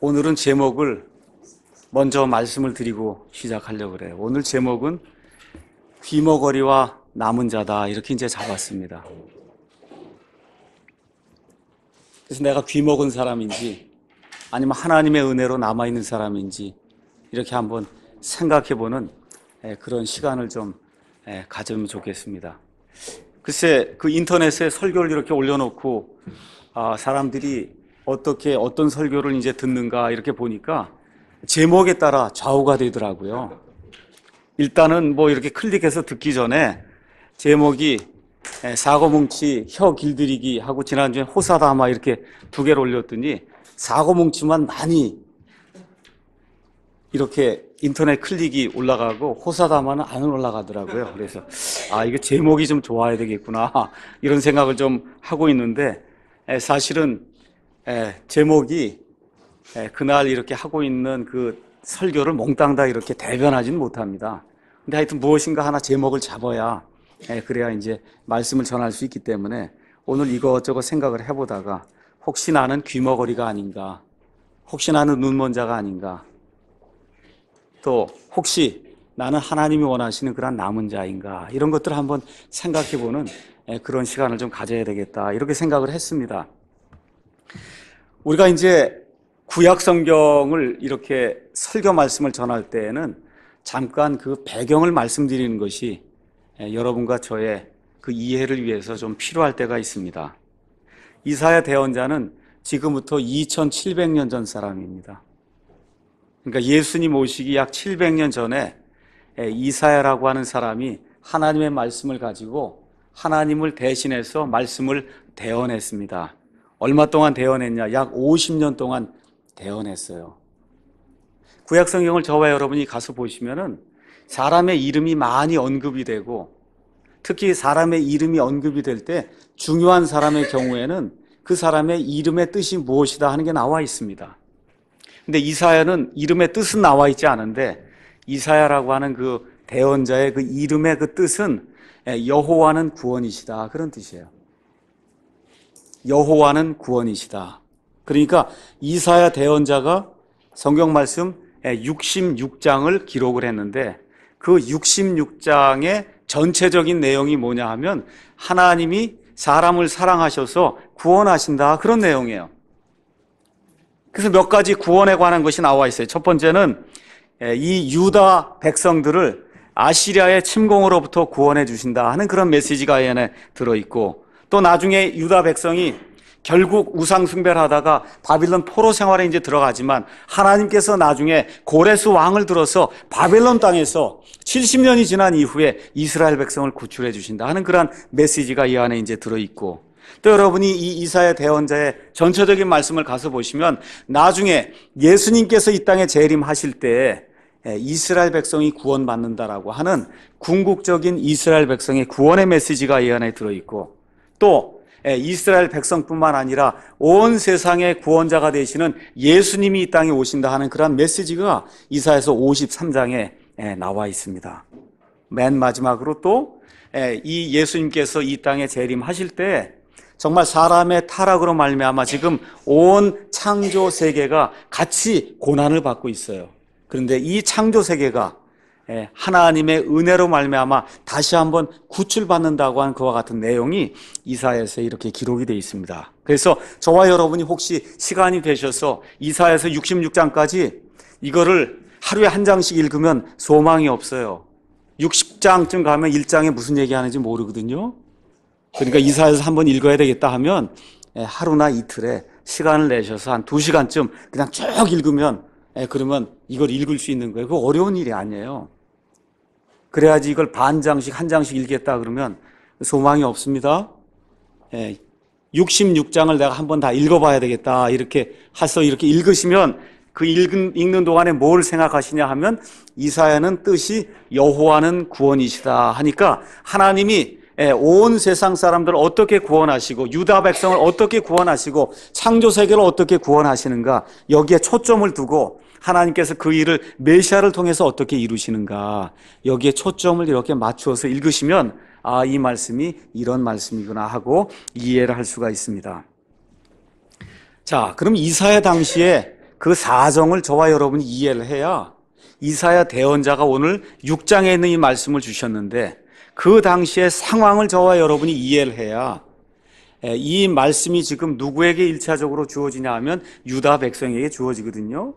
오늘은 제목을 먼저 말씀을 드리고 시작하려고 그래요. 오늘 제목은 귀머거리와 남은 자다. 이렇게 이제 잡았습니다. 그래서 내가 귀먹은 사람인지 아니면 하나님의 은혜로 남아있는 사람인지 이렇게 한번 생각해보는 예, 그런 시간을 좀 예, 가지면 좋겠습니다. 글쎄 그 인터넷에 설교를 이렇게 올려놓고 아, 사람들이 어떻게 어떤 설교를 이제 듣는가 이렇게 보니까 제목에 따라 좌우가 되더라고요. 일단은 뭐 이렇게 클릭해서 듣기 전에 제목이 사고뭉치 혀 길들이기 하고 지난주에 호사다마 이렇게 두 개를 올렸더니 사고뭉치만 많이 이렇게 인터넷 클릭이 올라가고 호사다마는 안 올라가더라고요. 그래서 아 이거 제목이 좀 좋아야 되겠구나 이런 생각을 좀 하고 있는데 사실은 예, 제목이 예, 그날 이렇게 하고 있는 그 설교를 몽땅 다 이렇게 대변하지는 못합니다. 근데 하여튼 무엇인가 하나 제목을 잡아야 예, 그래야 이제 말씀을 전할 수 있기 때문에 오늘 이것저것 생각을 해보다가 혹시 나는 귀머거리가 아닌가, 혹시 나는 눈먼자가 아닌가, 또 혹시 나는 하나님이 원하시는 그런 남은 자인가 이런 것들을 한번 생각해보는 그런 시간을 좀 가져야 되겠다 이렇게 생각을 했습니다. 우리가 이제 구약 성경을 이렇게 설교 말씀을 전할 때에는 잠깐 그 배경을 말씀드리는 것이 예, 여러분과 저의 그 이해를 위해서 좀 필요할 때가 있습니다. 이사야 대언자는 지금부터 2700년 전 사람입니다. 그러니까 예수님 오시기 약 700년 전에 예, 이사야라고 하는 사람이 하나님의 말씀을 가지고 하나님을 대신해서 말씀을 대언했습니다. 얼마 동안 대언했냐? 약 50년 동안 대언했어요. 구약 성경을 저와 여러분이 가서 보시면은 사람의 이름이 많이 언급이 되고 특히 사람의 이름이 언급이 될 때 중요한 사람의 경우에는 그 사람의 이름의 뜻이 무엇이다 하는 게 나와 있습니다. 근데 이사야는 이름의 뜻은 나와 있지 않은데 이사야라고 하는 그 대언자의 그 이름의 그 뜻은 예, 여호와는 구원이시다 그런 뜻이에요. 여호와는 구원이시다. 그러니까 이사야 대언자가 성경 말씀 66장을 기록을 했는데 그 66장의 전체적인 내용이 뭐냐 하면 하나님이 사람을 사랑하셔서 구원하신다 그런 내용이에요. 그래서 몇 가지 구원에 관한 것이 나와 있어요. 첫 번째는 이 유다 백성들을 아시리아의 침공으로부터 구원해 주신다 하는 그런 메시지가 이 안에 들어 있고 또 나중에 유다 백성이 결국 우상숭배 하다가 바빌론 포로 생활에 이제 들어가지만 하나님께서 나중에 고레스 왕을 들어서 바빌론 땅에서 70년이 지난 이후에 이스라엘 백성을 구출해 주신다 하는 그런 메시지가 이 안에 이제 들어있고 또 여러분이 이 이사야 대원자의 전체적인 말씀을 가서 보시면 나중에 예수님께서 이 땅에 재림하실 때 예, 이스라엘 백성이 구원받는다라고 하는 궁극적인 이스라엘 백성의 구원의 메시지가 이 안에 들어있고 또 예, 이스라엘 백성뿐만 아니라 온 세상의 구원자가 되시는 예수님이 이 땅에 오신다 하는 그런 메시지가 이사에서 53장에 예, 나와 있습니다. 맨 마지막으로 또이 예, 예수님께서 이 땅에 재림하실 때 정말 사람의 타락으로 말미암아 지금 온 창조 세계가 같이 고난을 받고 있어요. 그런데 이 창조 세계가 예, 하나님의 은혜로 말미암아 다시 한번 구출받는다고 한 그와 같은 내용이 이사야에서 이렇게 기록이 되어 있습니다. 그래서 저와 여러분이 혹시 시간이 되셔서 이사야에서 66장까지 이거를 하루에 한 장씩 읽으면 소망이 없어요. 60장쯤 가면 1장에 무슨 얘기하는지 모르거든요. 그러니까 이사야에서 한번 읽어야 되겠다 하면 예, 하루나 이틀에 시간을 내셔서 한 2시간쯤 그냥 쭉 읽으면 예, 그러면 이걸 읽을 수 있는 거예요. 그거 어려운 일이 아니에요. 그래야지 이걸 반 장씩 한 장씩 읽겠다 그러면 소망이 없습니다. 예, 66장을 내가 한번 다 읽어봐야 되겠다 이렇게 해서 이렇게 읽으시면 그 읽은, 읽는 동안에 뭘 생각하시냐 하면 이사야는 뜻이 여호와는 구원이시다 하니까 하나님이 예, 온 세상 사람들을 어떻게 구원하시고 유다 백성을 어떻게 구원하시고 창조 세계를 어떻게 구원하시는가 여기에 초점을 두고 하나님께서 그 일을 메시아를 통해서 어떻게 이루시는가 여기에 초점을 이렇게 맞추어서 읽으시면 아, 이 말씀이 이런 말씀이구나 하고 이해를 할 수가 있습니다. 자, 그럼 이사야 당시에 그 사정을 저와 여러분이 이해를 해야 이사야 대언자가 오늘 6장에 있는 이 말씀을 주셨는데 그 당시의 상황을 저와 여러분이 이해를 해야 이 말씀이 지금 누구에게 일차적으로 주어지냐 하면 유다 백성에게 주어지거든요.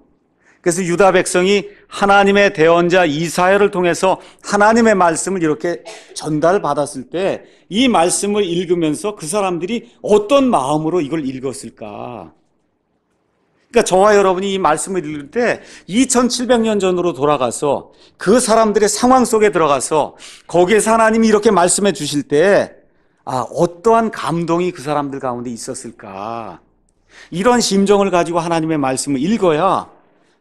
그래서 유다 백성이 하나님의 대언자 이사야를 통해서 하나님의 말씀을 이렇게 전달받았을 때 이 말씀을 읽으면서 그 사람들이 어떤 마음으로 이걸 읽었을까? 그러니까 저와 여러분이 이 말씀을 읽을 때 2700년 전으로 돌아가서 그 사람들의 상황 속에 들어가서 거기에서 하나님이 이렇게 말씀해 주실 때 아, 어떠한 감동이 그 사람들 가운데 있었을까? 이런 심정을 가지고 하나님의 말씀을 읽어야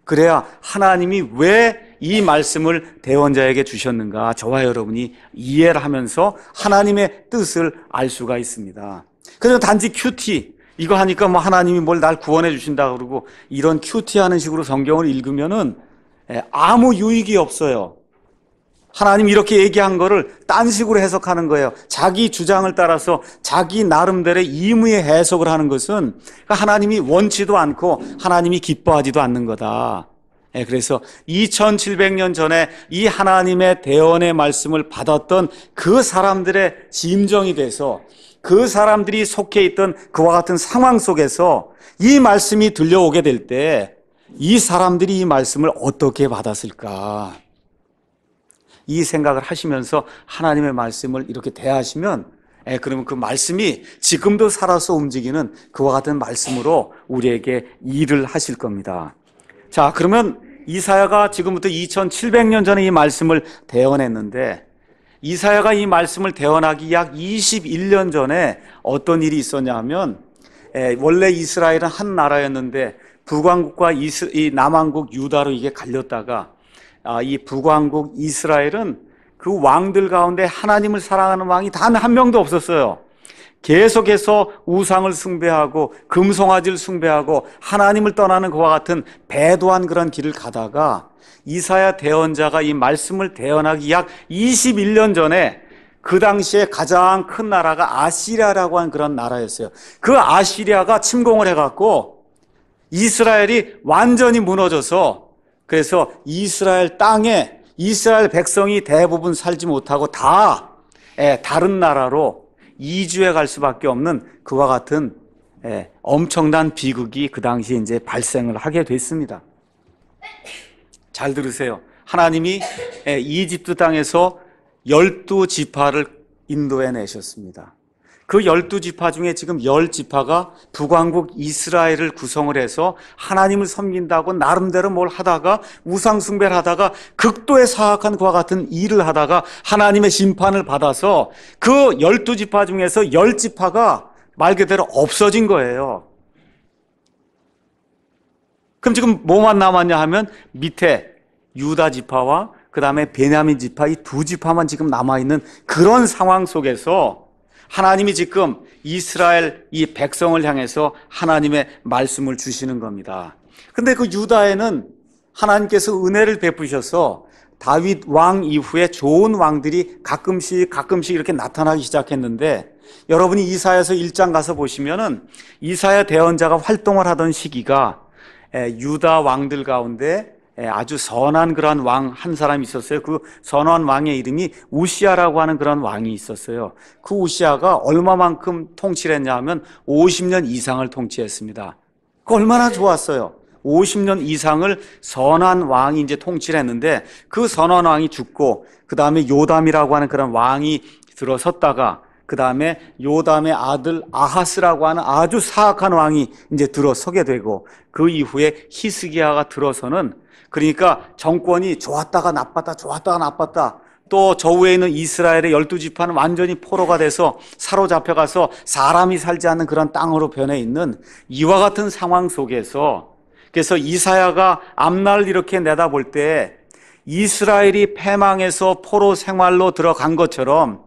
그래야 하나님이 왜 이 말씀을 대원자에게 주셨는가 저와 여러분이 이해를 하면서 하나님의 뜻을 알 수가 있습니다. 그래 단지 큐티 이거 하니까 뭐 하나님이 뭘 날 구원해 주신다 그러고 이런 큐티 하는 식으로 성경을 읽으면은 예, 아무 유익이 없어요. 하나님 이렇게 얘기한 거를 딴 식으로 해석하는 거예요. 자기 주장을 따라서 자기 나름대로의 임의의 해석을 하는 것은 그러니까 하나님이 원치도 않고 하나님이 기뻐하지도 않는 거다. 예, 그래서 2700년 전에 이 하나님의 대언의 말씀을 받았던 그 사람들의 짐정이 돼서 그 사람들이 속해 있던 그와 같은 상황 속에서 이 말씀이 들려오게 될 때 이 사람들이 이 말씀을 어떻게 받았을까? 이 생각을 하시면서 하나님의 말씀을 이렇게 대하시면 예, 그러면 그 말씀이 지금도 살아서 움직이는 그와 같은 말씀으로 우리에게 일을 하실 겁니다. 자, 그러면 이사야가 지금부터 2700년 전에 이 말씀을 대언했는데 이사야가 이 말씀을 대언하기 약 21년 전에 어떤 일이 있었냐 하면 예, 원래 이스라엘은 한 나라였는데 북왕국과 이스, 이 남왕국 유다로 이게 갈렸다가 아, 이 북왕국 이스라엘은 그 왕들 가운데 하나님을 사랑하는 왕이 단 한 명도 없었어요. 계속해서 우상을 숭배하고 금송아지를 숭배하고 하나님을 떠나는 그와 같은 배도한 그런 길을 가다가 이사야 대언자가 이 말씀을 대언하기 약 21년 전에 그 당시에 가장 큰 나라가 아시리아라고 한 그런 나라였어요. 그 아시리아가 침공을 해갖고 이스라엘이 완전히 무너져서 그래서 이스라엘 땅에 이스라엘 백성이 대부분 살지 못하고 다 예, 다른 나라로 이주해 갈 수밖에 없는 그와 같은 예, 엄청난 비극이 그 당시에 이제 발생을 하게 됐습니다. 잘 들으세요. 하나님이 예, 이집트 땅에서 열두 지파를 인도해 내셨습니다. 그 열두 지파 중에 지금 열 지파가 북왕국 이스라엘을 구성을 해서 하나님을 섬긴다고 나름대로 뭘 하다가 우상숭배를 하다가 극도의 사악한 그와 같은 일을 하다가 하나님의 심판을 받아서 그 열두 지파 중에서 열 지파가 말 그대로 없어진 거예요. 그럼 지금 뭐만 남았냐 하면 밑에 유다 지파와 그 다음에 베냐민 지파 이 두 지파만 지금 남아있는 그런 상황 속에서 하나님이 지금 이스라엘 이 백성을 향해서 하나님의 말씀을 주시는 겁니다. 근데 그 유다에는 하나님께서 은혜를 베푸셔서 다윗 왕 이후에 좋은 왕들이 가끔씩 가끔씩 이렇게 나타나기 시작했는데 여러분이 이사야서 1장 가서 보시면은 이사야 대언자가 활동을 하던 시기가 유다 왕들 가운데 예, 아주 선한 그러한 왕 한 사람이 있었어요. 그 선한 왕의 이름이 우시아라고 하는 그런 왕이 있었어요. 그 우시아가 얼마만큼 통치를 했냐 하면 50년 이상을 통치했습니다. 그 얼마나 네. 좋았어요. 50년 이상을 선한 왕이 이제 통치를 했는데 그 선한 왕이 죽고 그 다음에 요담이라고 하는 그런 왕이 들어섰다가 그 다음에 요담의 아들 아하스라고 하는 아주 사악한 왕이 이제 들어서게 되고 그 이후에 히스기야가 들어서는 그러니까 정권이 좋았다가 나빴다, 좋았다가 나빴다. 또 저위에 있는 이스라엘의 열두 지파는 완전히 포로가 돼서 사로잡혀가서 사람이 살지 않는 그런 땅으로 변해 있는 이와 같은 상황 속에서 그래서 이사야가 앞날 이렇게 내다볼 때 이스라엘이 패망해서 포로 생활로 들어간 것처럼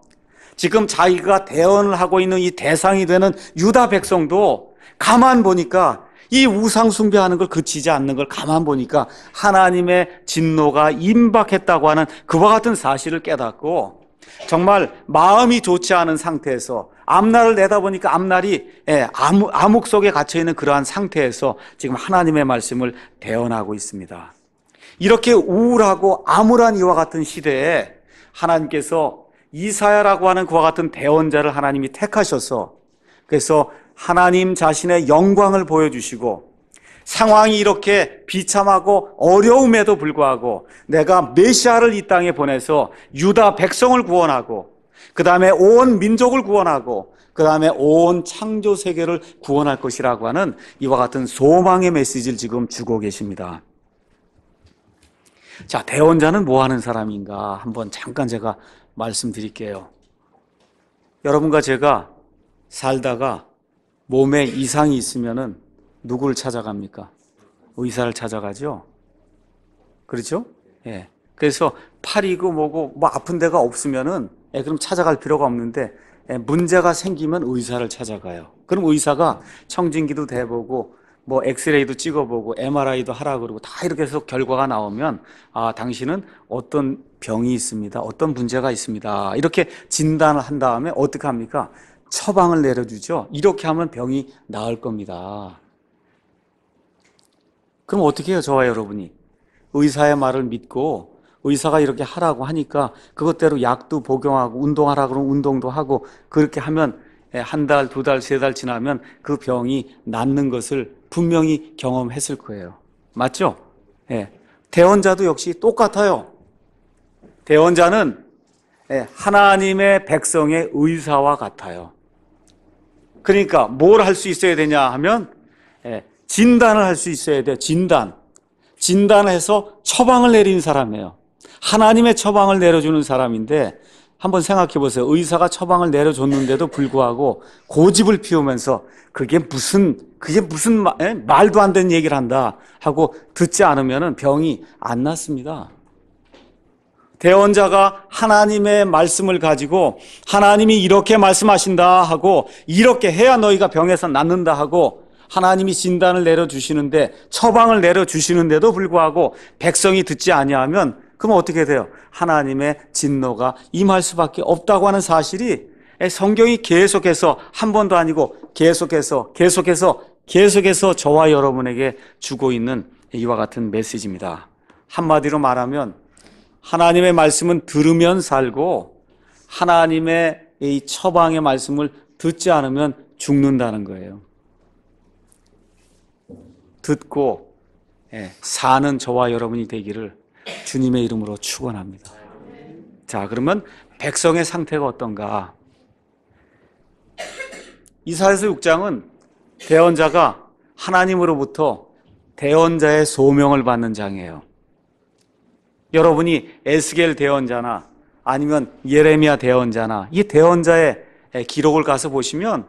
지금 자기가 대언을 하고 있는 이 대상이 되는 유다 백성도 가만 보니까 이 우상 숭배하는 걸 그치지 않는 걸 가만 보니까 하나님의 진노가 임박했다고 하는 그와 같은 사실을 깨닫고 정말 마음이 좋지 않은 상태에서 앞날을 내다보니까 앞날이 예, 암흑 속에 갇혀 있는 그러한 상태에서 지금 하나님의 말씀을 대언하고 있습니다. 이렇게 우울하고 암울한 이와 같은 시대에 하나님께서 이사야라고 하는 그와 같은 대언자를 하나님이 택하셔서 그래서 하나님 자신의 영광을 보여주시고 상황이 이렇게 비참하고 어려움에도 불구하고 내가 메시아를 이 땅에 보내서 유다 백성을 구원하고 그 다음에 온 민족을 구원하고 그 다음에 온 창조 세계를 구원할 것이라고 하는 이와 같은 소망의 메시지를 지금 주고 계십니다. 자, 대원자는 뭐 하는 사람인가 한번 잠깐 제가 말씀드릴게요. 여러분과 제가 살다가 몸에 이상이 있으면은 누구를 찾아갑니까? 의사를 찾아가죠. 그렇죠? 예. 그래서 팔이고 뭐고 뭐 아픈 데가 없으면은 예, 그럼 찾아갈 필요가 없는데 예, 문제가 생기면 의사를 찾아가요. 그럼 의사가 청진기도 대보고 뭐 엑스레이도 찍어보고 MRI도 하라 그러고 다 이렇게 해서 결과가 나오면 아 당신은 어떤 병이 있습니다. 어떤 문제가 있습니다. 이렇게 진단을 한 다음에 어떻게 합니까? 처방을 내려주죠. 이렇게 하면 병이 나을 겁니다. 그럼 어떻게 해요, 저와 여러분이? 의사의 말을 믿고 의사가 이렇게 하라고 하니까 그것대로 약도 복용하고 운동하라 그러면 운동도 하고 그렇게 하면 예, 한 달, 두 달, 세 달 지나면 그 병이 낫는 것을 분명히 경험했을 거예요. 맞죠? 예. 대원자도 역시 똑같아요. 대원자는 예, 하나님의 백성의 의사와 같아요. 그러니까 뭘 할 수 있어야 되냐 하면 예, 진단을 할 수 있어야 돼요. 진단. 진단해서 처방을 내린 사람이에요. 하나님의 처방을 내려주는 사람인데 한번 생각해 보세요. 의사가 처방을 내려줬는데도 불구하고 고집을 피우면서 그게 무슨 그게 무슨 말, 예? 말도 안 되는 얘기를 한다 하고 듣지 않으면 병이 안 났습니다. 대원자가 하나님의 말씀을 가지고 하나님이 이렇게 말씀하신다 하고 이렇게 해야 너희가 병에서 낫는다 하고 하나님이 진단을 내려주시는데 처방을 내려주시는데도 불구하고 백성이 듣지 아니하면 그럼 어떻게 돼요? 하나님의 진노가 임할 수밖에 없다고 하는 사실이 성경이 계속해서 한 번도 아니고 계속해서 계속해서 계속해서 저와 여러분에게 주고 있는 이와 같은 메시지입니다. 한마디로 말하면 하나님의 말씀은 들으면 살고 하나님의 이 처방의 말씀을 듣지 않으면 죽는다는 거예요. 듣고 예, 사는 저와 여러분이 되기를 주님의 이름으로 축원합니다. 자, 그러면 백성의 상태가 어떤가? 이사에서 6장은 대언자가 하나님으로부터 대언자의 소명을 받는 장이에요. 여러분이 에스겔 대언자나 아니면 예레미야 대언자나 이 대언자의 기록을 가서 보시면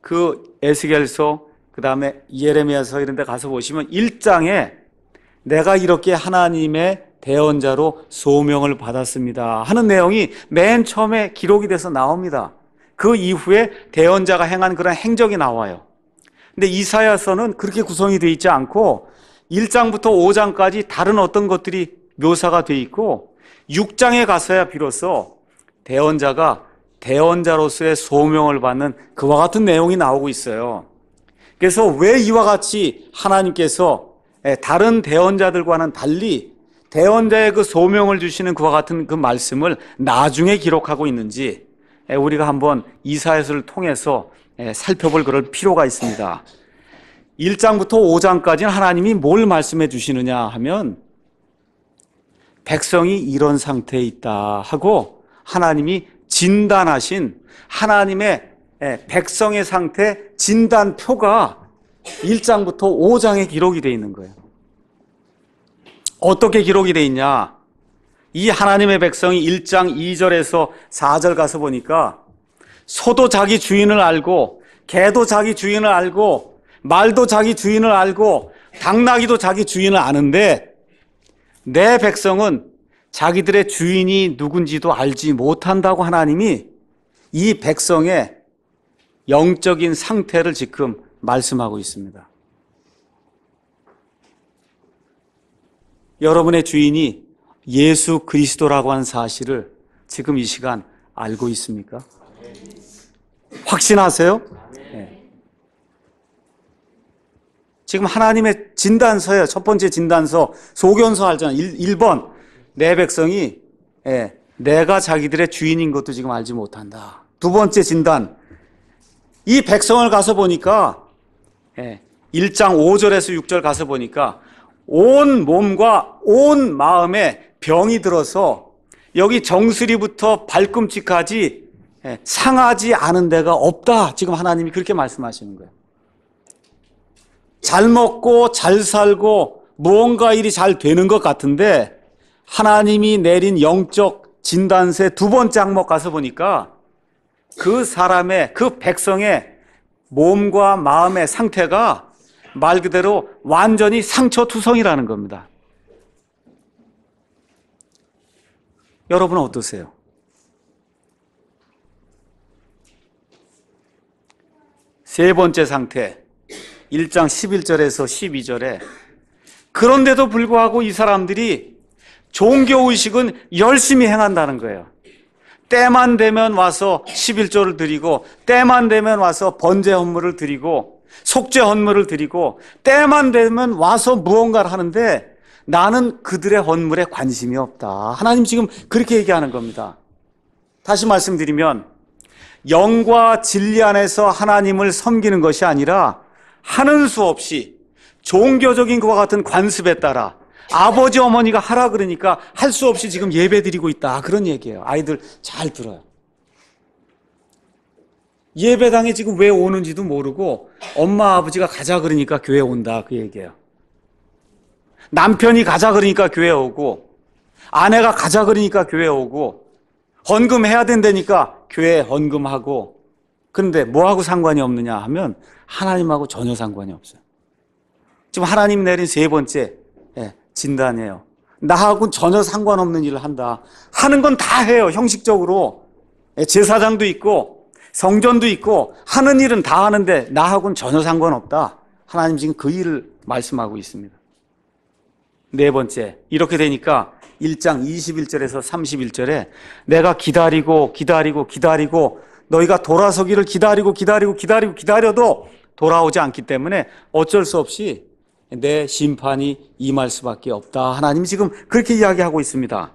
그 에스겔서 그다음에 예레미야서 이런 데 가서 보시면 1장에 내가 이렇게 하나님의 대언자로 소명을 받았습니다 하는 내용이 맨 처음에 기록이 돼서 나옵니다. 그 이후에 대언자가 행한 그런 행적이 나와요. 근데 이사야서는 그렇게 구성이 되어 있지 않고 1장부터 5장까지 다른 어떤 것들이 묘사가 돼 있고 6장에 가서야 비로소 대언자가 대언자로서의 소명을 받는 그와 같은 내용이 나오고 있어요. 그래서 왜 이와 같이 하나님께서 예, 다른 대언자들과는 달리 대언자의 그 소명을 주시는 그와 같은 그 말씀을 나중에 기록하고 있는지 예, 우리가 한번 이사야서를 통해서 예, 살펴볼 그럴 필요가 있습니다. 1장부터 5장까지는 하나님이 뭘 말씀해 주시느냐 하면 백성이 이런 상태에 있다 하고 하나님이 진단하신 하나님의 예, 백성의 상태 진단표가 1장부터 5장에 기록이 되어 있는 거예요. 어떻게 기록이 되어 있냐? 이 하나님의 백성이 1장 2절에서 4절 가서 보니까 소도 자기 주인을 알고 개도 자기 주인을 알고 말도 자기 주인을 알고 당나귀도 자기 주인을 아는데 내 백성은 자기들의 주인이 누군지도 알지 못한다고 하나님이 이 백성의 영적인 상태를 지금 말씀하고 있습니다. 여러분의 주인이 예수 그리스도라고 하는 사실을 지금 이 시간 알고 있습니까? 확신하세요? 지금 하나님의 진단서예요. 첫 번째 진단서 소견서 알잖아. 1, 번내 백성이 예, 내가 자기들의 주인인 것도 지금 알지 못한다. 두 번째 진단. 이 백성을 가서 보니까 예, 1장 5절에서 6절 가서 보니까 온 몸과 온 마음에 병이 들어서 여기 정수리부터 발꿈치까지 예, 상하지 않은 데가 없다. 지금 하나님이 그렇게 말씀하시는 거예요. 잘 먹고 잘 살고 무언가 일이 잘 되는 것 같은데 하나님이 내린 영적 진단세 서두 번째 항목 가서 보니까 그 사람의 그 백성의 몸과 마음의 상태가 말 그대로 완전히 상처투성이라는 겁니다. 여러분은 어떠세요? 세 번째 상태, 1장 11절에서 12절에 그런데도 불구하고 이 사람들이 종교의식은 열심히 행한다는 거예요. 때만 되면 와서 11조를 드리고, 때만 되면 와서 번제 헌물을 드리고, 속죄 헌물을 드리고, 때만 되면 와서 무언가를 하는데 나는 그들의 헌물에 관심이 없다. 하나님 지금 그렇게 얘기하는 겁니다. 다시 말씀드리면, 영과 진리 안에서 하나님을 섬기는 것이 아니라 하는 수 없이 종교적인 것과 같은 관습에 따라 아버지 어머니가 하라 그러니까 할 수 없이 지금 예배 드리고 있다. 그런 얘기예요. 아이들 잘 들어요. 예배당에 지금 왜 오는지도 모르고 엄마 아버지가 가자 그러니까 교회 온다. 그 얘기예요. 남편이 가자 그러니까 교회 오고 아내가 가자 그러니까 교회 오고 헌금해야 된다니까 교회 헌금하고 그런데 뭐하고 상관이 없느냐 하면 하나님하고 전혀 상관이 없어요. 지금 하나님 내린 세 번째 예, 진단이에요. 나하고 전혀 상관없는 일을 한다. 하는 건 다 해요. 형식적으로 예, 제사장도 있고 성전도 있고 하는 일은 다 하는데 나하고는 전혀 상관없다. 하나님 지금 그 일을 말씀하고 있습니다. 네 번째 이렇게 되니까 1장 21절에서 31절에 내가 기다리고 기다리고 기다리고 너희가 돌아서기를 기다리고 기다리고 기다리고 기다려도 돌아오지 않기 때문에 어쩔 수 없이 내 심판이 임할 수밖에 없다. 하나님 지금 그렇게 이야기하고 있습니다.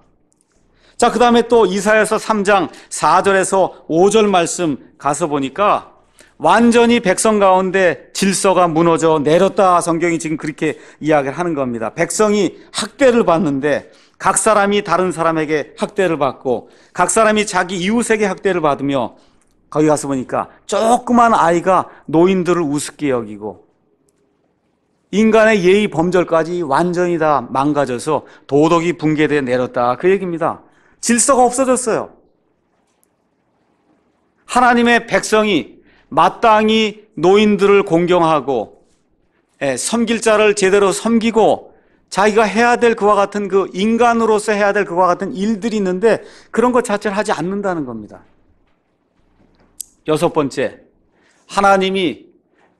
자, 그 다음에 또 이사에서 3장 4절에서 5절 말씀 가서 보니까 완전히 백성 가운데 질서가 무너져 내렸다. 성경이 지금 그렇게 이야기를 하는 겁니다. 백성이 학대를 받는데 각 사람이 다른 사람에게 학대를 받고 각 사람이 자기 이웃에게 학대를 받으며 거기 가서 보니까 조그만 아이가 노인들을 우습게 여기고 인간의 예의 범절까지 완전히 다 망가져서 도덕이 붕괴돼 내렸다. 그 얘기입니다. 질서가 없어졌어요. 하나님의 백성이 마땅히 노인들을 공경하고 예, 섬길 자를 제대로 섬기고 자기가 해야 될 그와 같은 그 인간으로서 해야 될 그와 같은 일들이 있는데 그런 것 자체를 하지 않는다는 겁니다. 여섯 번째, 하나님이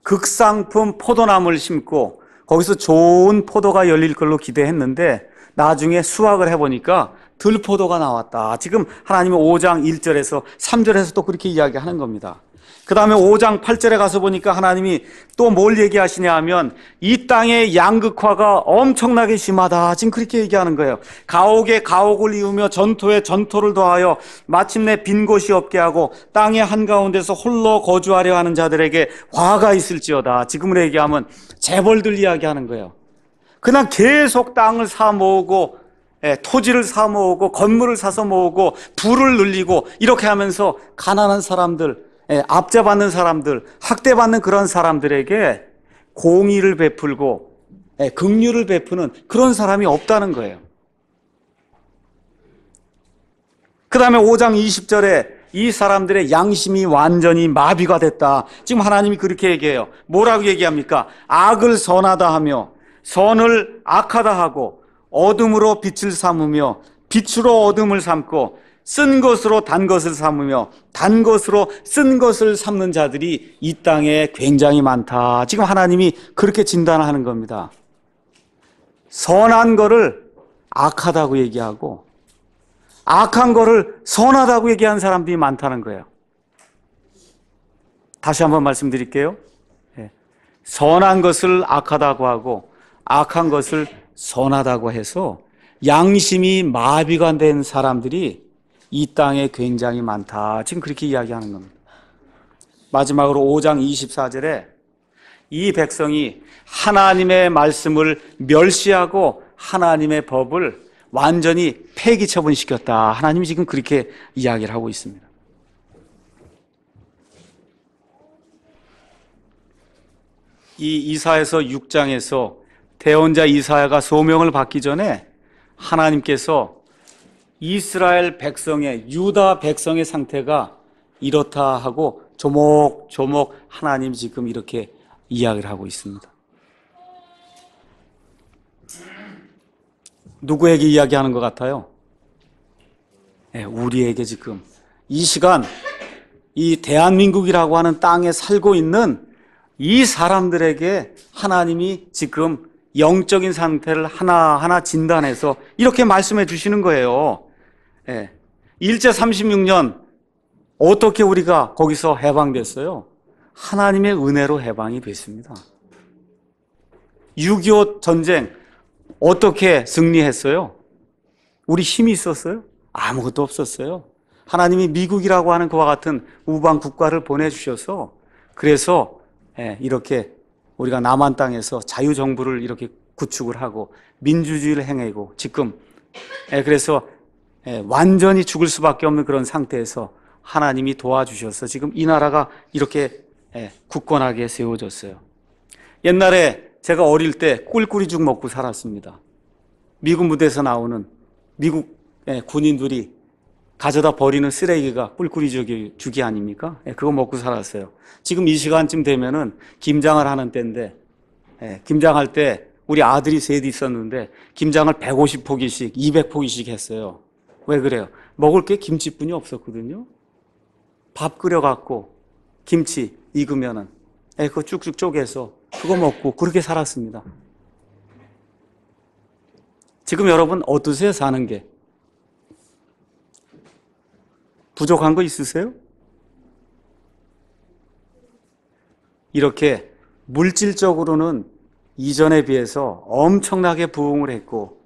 극상품 포도나무를 심고 거기서 좋은 포도가 열릴 걸로 기대했는데 나중에 수확을 해보니까 들포도가 나왔다. 지금 하나님의 5장 1절에서 3절에서 또 그렇게 이야기하는 겁니다. 그 다음에 5장 8절에 가서 보니까 하나님이 또 뭘 얘기하시냐 하면 이 땅의 양극화가 엄청나게 심하다. 지금 그렇게 얘기하는 거예요. 가옥에 가옥을 이으며 전토에 전토를 더하여 마침내 빈 곳이 없게 하고 땅의 한가운데서 홀로 거주하려 하는 자들에게 화가 있을지어다. 지금으로 얘기하면 재벌들 이야기하는 거예요. 그냥 계속 땅을 사 모으고 예, 토지를 사 모으고 건물을 사서 모으고 불을 늘리고 이렇게 하면서 가난한 사람들 예, 압제받는 사람들, 학대받는 그런 사람들에게 공의를 베풀고 예, 긍휼을 베푸는 그런 사람이 없다는 거예요. 그 다음에 5장 20절에 이 사람들의 양심이 완전히 마비가 됐다. 지금 하나님이 그렇게 얘기해요. 뭐라고 얘기합니까? 악을 선하다 하며 선을 악하다 하고 어둠으로 빛을 삼으며 빛으로 어둠을 삼고 쓴 것으로 단 것을 삼으며 단 것으로 쓴 것을 삼는 자들이 이 땅에 굉장히 많다. 지금 하나님이 그렇게 진단하는 겁니다. 선한 거를 악하다고 얘기하고 악한 거를 선하다고 얘기한 사람들이 많다는 거예요. 다시 한번 말씀드릴게요. 예. 선한 것을 악하다고 하고 악한 것을 선하다고 해서 양심이 마비가 된 사람들이 이 땅에 굉장히 많다. 지금 그렇게 이야기하는 겁니다. 마지막으로 5장 24절에 이 백성이 하나님의 말씀을 멸시하고 하나님의 법을 완전히 폐기 처분시켰다. 하나님이 지금 그렇게 이야기를 하고 있습니다. 이 이사에서 6장에서 대원자 이사야가 소명을 받기 전에 하나님께서 이스라엘 백성의 유다 백성의 상태가 이렇다 하고 조목조목 하나님 지금 이렇게 이야기를 하고 있습니다. 누구에게 이야기하는 것 같아요? 네, 우리에게 지금 이 시간 이 대한민국이라고 하는 땅에 살고 있는 이 사람들에게 하나님이 지금 영적인 상태를 하나하나 진단해서 이렇게 말씀해 주시는 거예요. 예. 일제 36년 어떻게 우리가 거기서 해방됐어요? 하나님의 은혜로 해방이 됐습니다. 6.25 전쟁 어떻게 승리했어요? 우리 힘이 있었어요? 아무것도 없었어요. 하나님이 미국이라고 하는 그와 같은 우방 국가를 보내주셔서 그래서 예, 이렇게 우리가 남한 땅에서 자유 정부를 이렇게 구축을 하고 민주주의를 행하고 지금 예, 그래서 예, 완전히 죽을 수밖에 없는 그런 상태에서 하나님이 도와주셔서 지금 이 나라가 이렇게 예, 굳건하게 세워졌어요. 옛날에 제가 어릴 때 꿀꿀이죽 먹고 살았습니다. 미국무대에서 나오는 미국 예, 군인들이 가져다 버리는 쓰레기가 꿀꿀이죽이 죽이 아닙니까? 그거 먹고 살았어요. 지금 이 시간쯤 되면은 김장을 하는 때인데 김장할 때 우리 아들이 셋 있었는데 김장을 150포기씩, 200포기씩 했어요. 왜 그래요? 먹을 게 김치뿐이 없었거든요. 밥 끓여갖고 김치 익으면은 예, 그거 쭉쭉 쪼개서 그거 먹고 그렇게 살았습니다. 지금 여러분 어떠세요 사는 게? 부족한 거 있으세요? 이렇게 물질적으로는 이전에 비해서 엄청나게 부흥을 했고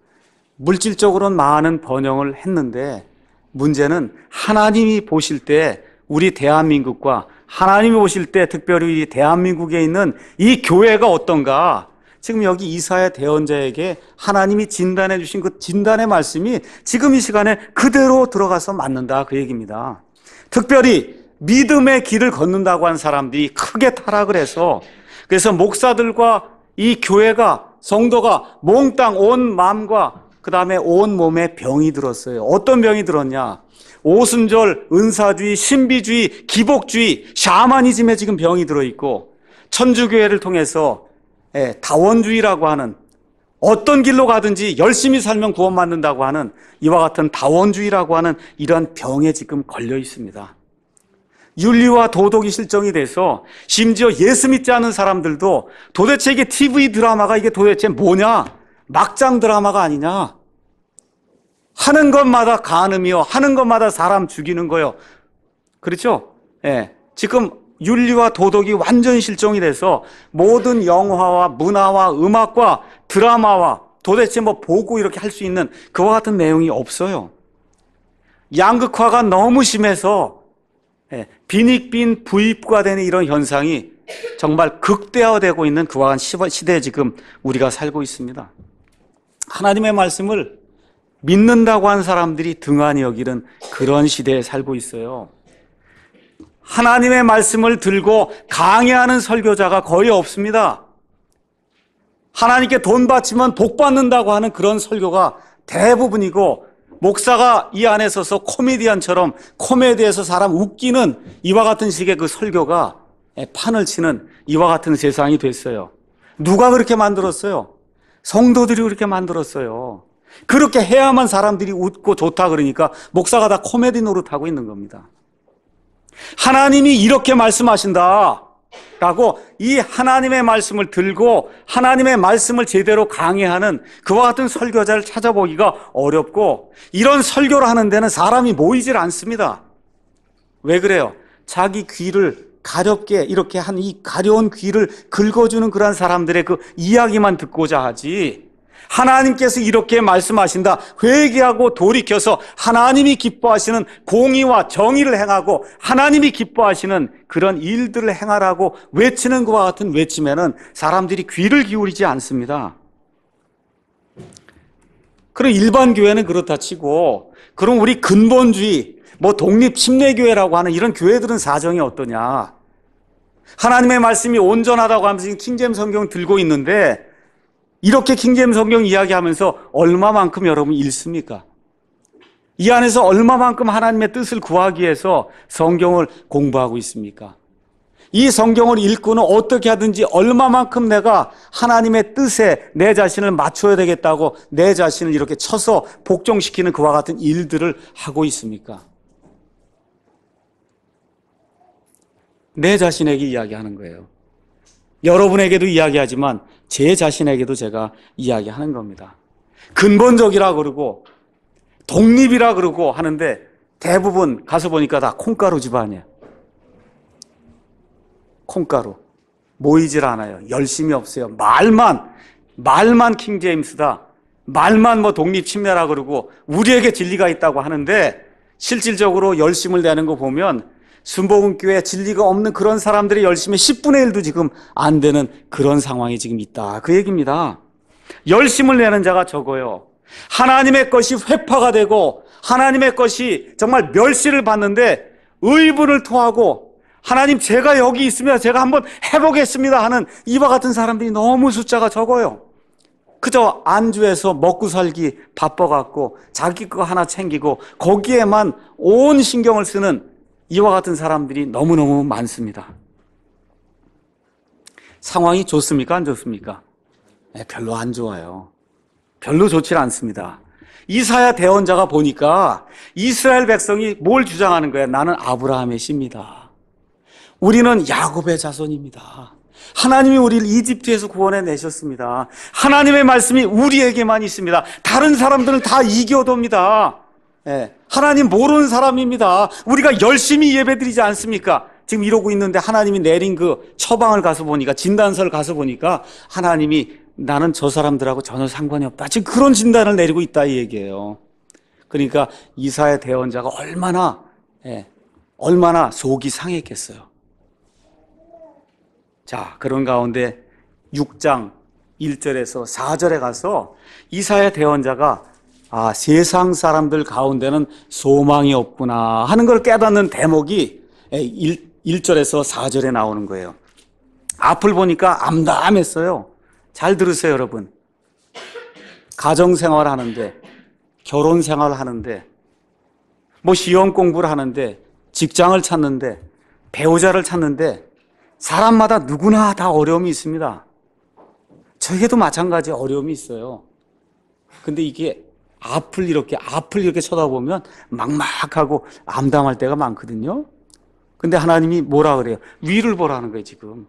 물질적으로는 많은 번영을 했는데 문제는 하나님이 보실 때 우리 대한민국과 하나님이 보실 때 특별히 대한민국에 있는 이 교회가 어떤가 지금 여기 이사야 대언자에게 하나님이 진단해 주신 그 진단의 말씀이 지금 이 시간에 그대로 들어가서 맞는다 그 얘기입니다. 특별히 믿음의 길을 걷는다고 한 사람들이 크게 타락을 해서 그래서 목사들과 이 교회가 성도가 몽땅 온 마음과 그 다음에 온 몸에 병이 들었어요. 어떤 병이 들었냐? 오순절, 은사주의, 신비주의, 기복주의, 샤머니즘에 지금 병이 들어있고, 천주교회를 통해서 예, 다원주의라고 하는 어떤 길로 가든지 열심히 살면 구원받는다고 하는 이와 같은 다원주의라고 하는 이런 병에 지금 걸려 있습니다. 윤리와 도덕이 실정이 돼서 심지어 예수 믿지 않은 사람들도 도대체 이게 TV 드라마가 이게 도대체 뭐냐? 막장 드라마가 아니냐. 하는 것마다 간음이요. 하는 것마다 사람 죽이는 거요. 그렇죠? 예. 지금 윤리와 도덕이 완전 실종이 돼서 모든 영화와 문화와 음악과 드라마와 도대체 뭐 보고 이렇게 할 수 있는 그와 같은 내용이 없어요. 양극화가 너무 심해서 예, 빈익빈 부입과 되는 이런 현상이 정말 극대화되고 있는 그와 같은 시대에 지금 우리가 살고 있습니다. 하나님의 말씀을 믿는다고 한 사람들이 등한히 여기는 그런 시대에 살고 있어요. 하나님의 말씀을 들고 강의하는 설교자가 거의 없습니다. 하나님께 돈 받지만 복 받는다고 하는 그런 설교가 대부분이고 목사가 이 안에 서서 코미디언처럼 코미디에서 사람 웃기는 이와 같은 식의 그 설교가 판을 치는 이와 같은 세상이 됐어요. 누가 그렇게 만들었어요? 성도들이 그렇게 만들었어요. 그렇게 해야만 사람들이 웃고 좋다 그러니까 목사가 다 코미디 노릇하고 있는 겁니다. 하나님이 이렇게 말씀하신다. 라고 이 하나님의 말씀을 들고 하나님의 말씀을 제대로 강의하는 그와 같은 설교자를 찾아보기가 어렵고 이런 설교를 하는 데는 사람이 모이질 않습니다. 왜 그래요? 자기 귀를 가렵게 이렇게 한 이 가려운 귀를 긁어주는 그런 사람들의 그 이야기만 듣고자 하지. 하나님께서 이렇게 말씀하신다. 회개하고 돌이켜서 하나님이 기뻐하시는 공의와 정의를 행하고 하나님이 기뻐하시는 그런 일들을 행하라고 외치는 것과 같은 외침에는 사람들이 귀를 기울이지 않습니다. 그럼 일반 교회는 그렇다 치고, 그럼 우리 근본주의, 뭐 독립 침례교회라고 하는 이런 교회들은 사정이 어떠냐. 하나님의 말씀이 온전하다고 하면서 지금 킹잼 성경 들고 있는데 이렇게 킹잼 성경 이야기하면서 얼마만큼 여러분 읽습니까? 이 안에서 얼마만큼 하나님의 뜻을 구하기 위해서 성경을 공부하고 있습니까? 이 성경을 읽고는 어떻게 하든지 얼마만큼 내가 하나님의 뜻에 내 자신을 맞춰야 되겠다고 내 자신을 이렇게 쳐서 복종시키는 그와 같은 일들을 하고 있습니까? 내 자신에게 이야기하는 거예요. 여러분에게도 이야기하지만 제 자신에게도 제가 이야기하는 겁니다. 근본적이라 그러고 독립이라 그러고 하는데 대부분 가서 보니까 다 콩가루 집안이에요. 콩가루. 모이질 않아요. 열심히 없어요. 말만, 말만 킹제임스다. 말만 뭐 독립 침해라 그러고 우리에게 진리가 있다고 하는데 실질적으로 열심을 내는 거 보면 순복음교회 진리가 없는 그런 사람들이 열심히 10분의 1도 지금 안 되는 그런 상황이 지금 있다. 그 얘기입니다. 열심을 내는 자가 적어요. 하나님의 것이 회파가 되고 하나님의 것이 정말 멸시를 받는데 의분을 토하고 하나님 제가 여기 있으면 제가 한번 해보겠습니다 하는 이와 같은 사람들이 너무 숫자가 적어요. 그저 안주해서 먹고 살기 바빠갖고 자기 거 하나 챙기고 거기에만 온 신경을 쓰는 이와 같은 사람들이 너무너무 많습니다. 상황이 좋습니까? 안 좋습니까? 네, 별로 안 좋아요. 별로 좋지 않습니다. 이사야 대원자가 보니까 이스라엘 백성이 뭘 주장하는 거야? 나는 아브라함의 씨입니다. 우리는 야곱의 자손입니다. 하나님이 우리를 이집트에서 구원해 내셨습니다. 하나님의 말씀이 우리에게만 있습니다. 다른 사람들은 다 이겨돕니다. 예, 하나님 모르는 사람입니다. 우리가 열심히 예배드리지 않습니까? 지금 이러고 있는데 하나님이 내린 그 처방을 가서 보니까 진단서를 가서 보니까 하나님이 나는 저 사람들하고 전혀 상관이 없다. 지금 그런 진단을 내리고 있다 이 얘기예요. 그러니까 이사의 대원자가 얼마나 예, 얼마나 속이 상했겠어요. 자, 그런 가운데 6장 1절에서 4절에 가서 이사의 대원자가 아, 세상 사람들 가운데는 소망이 없구나 하는 걸 깨닫는 대목이 1, 예, 1절에서 4절에 나오는 거예요. 앞을 보니까 암담했어요. 잘 들으세요, 여러분. 가정 생활 하는데, 결혼 생활 하는데, 뭐 시험 공부를 하는데, 직장을 찾는데, 배우자를 찾는데, 사람마다 누구나 다 어려움이 있습니다. 저에게도 마찬가지 어려움이 있어요. 근데 이게 앞을 이렇게 앞을 이렇게 쳐다보면 막막하고 암담할 때가 많거든요. 근데 하나님이 뭐라 그래요? 위를 보라는 거예요, 지금.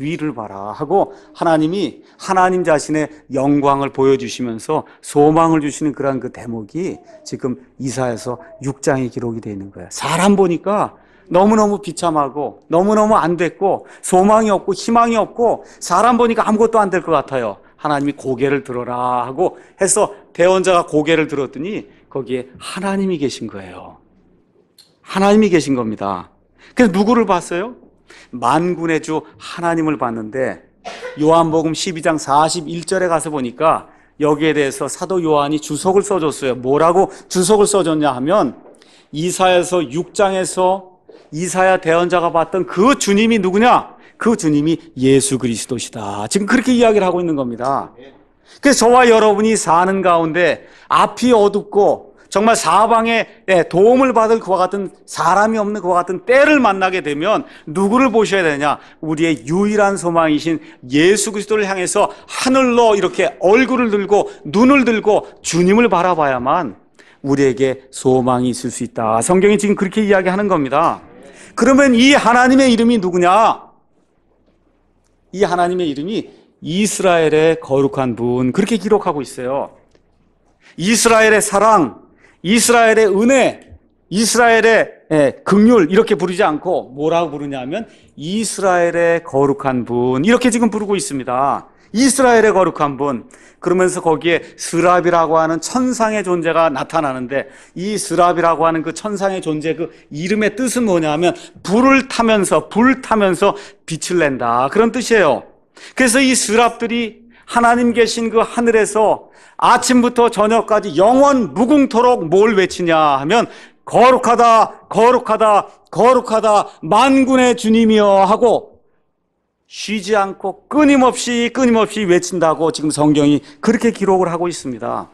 위를 봐라 하고 하나님이 하나님 자신의 영광을 보여주시면서 소망을 주시는 그러그 대목이 지금 이사에서 6장에 기록이 되어 있는 거예요. 사람 보니까 너무너무 비참하고 너무너무 안 됐고 소망이 없고 희망이 없고 사람 보니까 아무것도 안 될 것 같아요. 하나님이 고개를 들어라 하고 해서 대원자가 고개를 들었더니 거기에 하나님이 계신 거예요. 하나님이 계신 겁니다. 그래서 누구를 봤어요? 만군의 주 하나님을 봤는데 요한복음 12장 41절에 가서 보니까 여기에 대해서 사도 요한이 주석을 써줬어요. 뭐라고 주석을 써줬냐 하면 이사에서 6장에서 이사야 대언자가 봤던 그 주님이 누구냐? 그 주님이 예수 그리스도시다. 지금 그렇게 이야기를 하고 있는 겁니다. 그래서 저와 여러분이 사는 가운데 앞이 어둡고 정말 사방에 예, 도움을 받을 그와 같은 사람이 없는 그와 같은 때를 만나게 되면 누구를 보셔야 되냐? 우리의 유일한 소망이신 예수 그리스도를 향해서 하늘로 이렇게 얼굴을 들고 눈을 들고 주님을 바라봐야만 우리에게 소망이 있을 수 있다. 성경이 지금 그렇게 이야기하는 겁니다. 그러면 이 하나님의 이름이 누구냐? 이 하나님의 이름이 이스라엘의 거룩한 분 그렇게 기록하고 있어요. 이스라엘의 사랑, 이스라엘의 은혜, 이스라엘의 극률 예, 이렇게 부르지 않고 뭐라고 부르냐면 이스라엘의 거룩한 분 이렇게 지금 부르고 있습니다. 이스라엘의 거룩한 분. 그러면서 거기에 스랍이라고 하는 천상의 존재가 나타나는데 이 스랍이라고 하는 그 천상의 존재 그 이름의 뜻은 뭐냐면 불을 타면서 불 타면서 빛을 낸다. 그런 뜻이에요. 그래서 이 수랍들이 하나님 계신 그 하늘에서 아침부터 저녁까지 영원 무궁토록 뭘 외치냐 하면 거룩하다, 거룩하다, 거룩하다, 만군의 주님이여 하고 쉬지 않고 끊임없이 끊임없이 외친다고 지금 성경이 그렇게 기록을 하고 있습니다.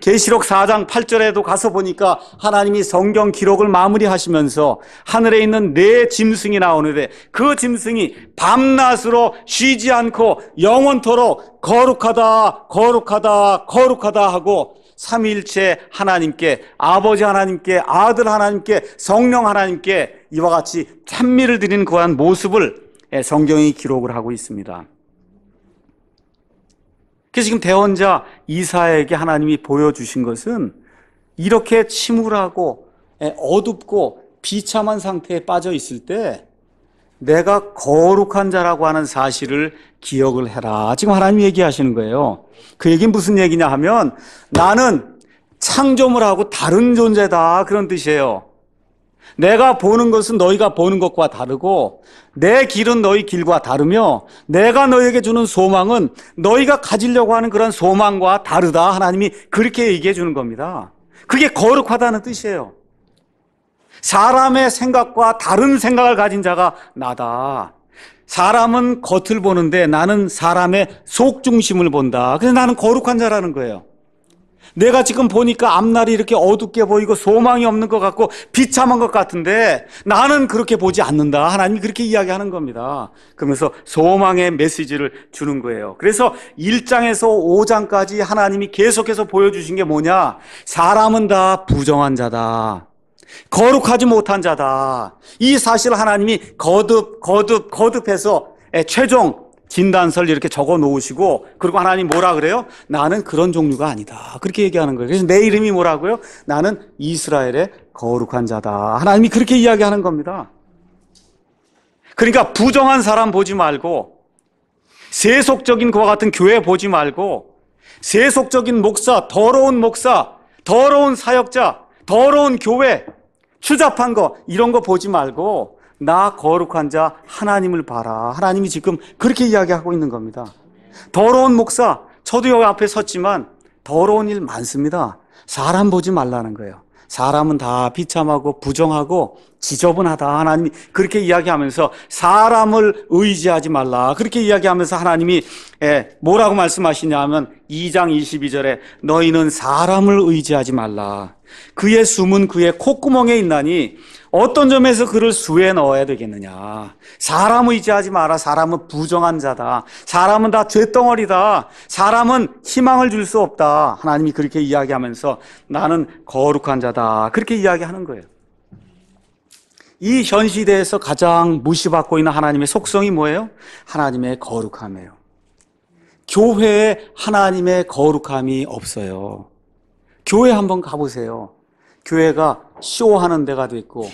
계시록 4장 8절에도 가서 보니까 하나님이 성경 기록을 마무리하시면서 하늘에 있는 네 짐승이 나오는데 그 짐승이 밤낮으로 쉬지 않고 영원토록 거룩하다 거룩하다 거룩하다 하고 삼일체 하나님께 아버지 하나님께 아들 하나님께 성령 하나님께 이와 같이 찬미를 드리는 그러한 모습을 예, 성경이 기록을 하고 있습니다. 그래서 지금 대원자 이사에게 하나님이 보여주신 것은 이렇게 침울하고 예, 어둡고 비참한 상태에 빠져 있을 때 내가 거룩한 자라고 하는 사실을 기억을 해라. 지금 하나님 얘기하시는 거예요. 그 얘기는 무슨 얘기냐 하면 나는 창조물하고 다른 존재다. 그런 뜻이에요. 내가 보는 것은 너희가 보는 것과 다르고 내 길은 너희 길과 다르며 내가 너희에게 주는 소망은 너희가 가지려고 하는 그런 소망과 다르다. 하나님이 그렇게 얘기해 주는 겁니다. 그게 거룩하다는 뜻이에요. 사람의 생각과 다른 생각을 가진 자가 나다. 사람은 겉을 보는데 나는 사람의 속중심을 본다. 그래서 나는 거룩한 자라는 거예요. 내가 지금 보니까 앞날이 이렇게 어둡게 보이고 소망이 없는 것 같고 비참한 것 같은데 나는 그렇게 보지 않는다. 하나님이 그렇게 이야기하는 겁니다. 그러면서 소망의 메시지를 주는 거예요. 그래서 1장에서 5장까지 하나님이 계속해서 보여주신 게 뭐냐? 사람은 다 부정한 자다. 거룩하지 못한 자다. 이 사실 을 하나님이 거듭, 거듭, 거듭해서 예, 최종 진단서를 이렇게 적어 놓으시고 그리고 하나님 뭐라 그래요? 나는 그런 종류가 아니다. 그렇게 얘기하는 거예요. 그래서 내 이름이 뭐라고요? 나는 이스라엘의 거룩한 자다. 하나님이 그렇게 이야기하는 겁니다. 그러니까 부정한 사람 보지 말고 세속적인 그와 같은 교회 보지 말고 세속적인 목사, 더러운 목사, 더러운 사역자, 더러운 교회, 추잡한 거 이런 거 보지 말고 나 거룩한 자 하나님을 봐라. 하나님이 지금 그렇게 이야기하고 있는 겁니다. 더러운 목사, 저도 여기 앞에 섰지만 더러운 일 많습니다. 사람 보지 말라는 거예요. 사람은 다 비참하고 부정하고 지저분하다. 하나님이 그렇게 이야기하면서 사람을 의지하지 말라. 그렇게 이야기하면서 하나님이 예, 뭐라고 말씀하시냐면 2장 22절에 너희는 사람을 의지하지 말라. 그의 숨은 그의 콧구멍에 있나니 어떤 점에서 그를 수에 넣어야 되겠느냐. 사람을 의지하지 마라. 사람은 부정한 자다. 사람은 다 죄덩어리다. 사람은 희망을 줄 수 없다. 하나님이 그렇게 이야기하면서 나는 거룩한 자다. 그렇게 이야기하는 거예요. 이현 시대에서 가장 무시받고 있는 하나님의 속성이 뭐예요? 하나님의 거룩함이에요. 교회에 하나님의 거룩함이 없어요. 교회 한번 가보세요. 교회가 쇼하는 데가 됐고,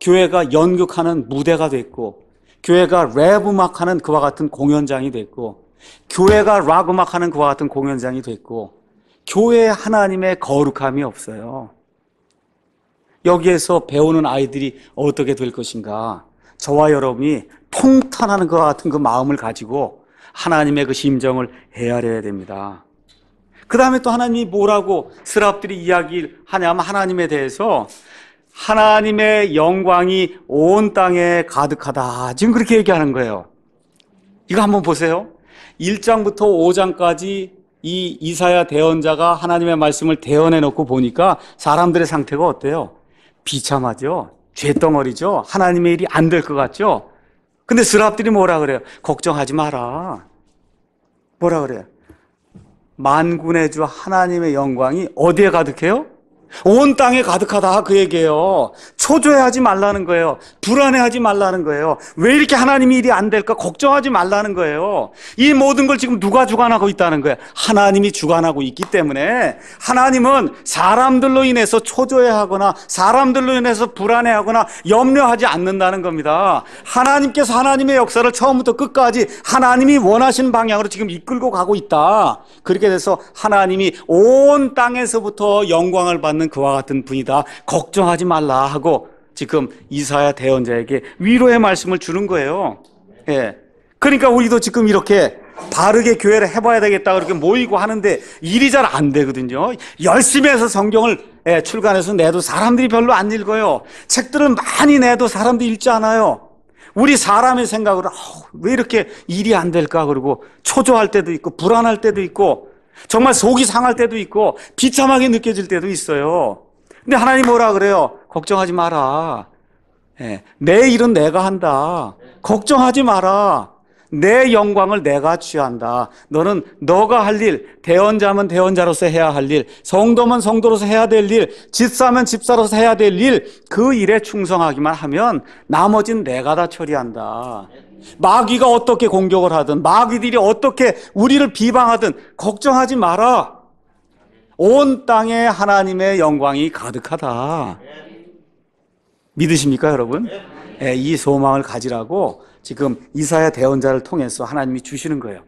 교회가 연극하는 무대가 됐고, 교회가 랩 음악하는 그와 같은 공연장이 됐고, 교회가 락 음악하는 그와 같은 공연장이 됐고, 교회 하나님의 거룩함이 없어요. 여기에서 배우는 아이들이 어떻게 될 것인가? 저와 여러분이 통탄하는 것와 같은 그 마음을 가지고 하나님의 그 심정을 헤아려야 됩니다. 그 다음에 또 하나님이 뭐라고 스랍들이 이야기를 하냐면 하나님에 대해서 하나님의 영광이 온 땅에 가득하다. 지금 그렇게 얘기하는 거예요. 이거 한번 보세요. 1장부터 5장까지 이 이사야 대언자가 하나님의 말씀을 대언해 놓고 보니까 사람들의 상태가 어때요? 비참하죠? 죄덩어리죠? 하나님의 일이 안 될 것 같죠? 근데 스랍들이 뭐라 그래요? 걱정하지 마라. 뭐라 그래요? 만군의 주 하나님의 영광이 어디에 가득해요? 온 땅에 가득하다 그에게요 초조해하지 말라는 거예요. 불안해하지 말라는 거예요. 왜 이렇게 하나님이 일이 안 될까 걱정하지 말라는 거예요. 이 모든 걸 지금 누가 주관하고 있다는 거예요. 하나님이 주관하고 있기 때문에 하나님은 사람들로 인해서 초조해하거나 사람들로 인해서 불안해하거나 염려하지 않는다는 겁니다. 하나님께서 하나님의 역사를 처음부터 끝까지 하나님이 원하신 방향으로 지금 이끌고 가고 있다. 그렇게 돼서 하나님이 온 땅에서부터 영광을 받는 없는 그와 같은 분이다. 걱정하지 말라 하고 지금 이사야 대언자에게 위로의 말씀을 주는 거예요. 예. 그러니까 우리도 지금 이렇게 바르게 교회를 해봐야 되겠다 그렇게 모이고 하는데 일이 잘 안 되거든요. 열심히 해서 성경을 예, 출간해서 내도 사람들이 별로 안 읽어요. 책들은 많이 내도 사람들이 읽지 않아요. 우리 사람의 생각으로 어, 왜 이렇게 일이 안 될까 그러고 초조할 때도 있고 불안할 때도 있고 정말 속이 상할 때도 있고 비참하게 느껴질 때도 있어요. 근데 하나님 뭐라 그래요? 걱정하지 마라. 예, 내 일은 내가 한다. 걱정하지 마라. 내 영광을 내가 취한다. 너는 너가 할 일, 대원자면 대원자로서 해야 할 일, 성도면 성도로서 해야 될 일, 집사면 집사로서 해야 될 일, 그 일에 충성하기만 하면 나머진 내가 다 처리한다. 마귀가 어떻게 공격을 하든 마귀들이 어떻게 우리를 비방하든 걱정하지 마라. 온 땅에 하나님의 영광이 가득하다. 믿으십니까, 여러분? 네, 이 소망을 가지라고 지금 이사야 대언자를 통해서 하나님이 주시는 거예요.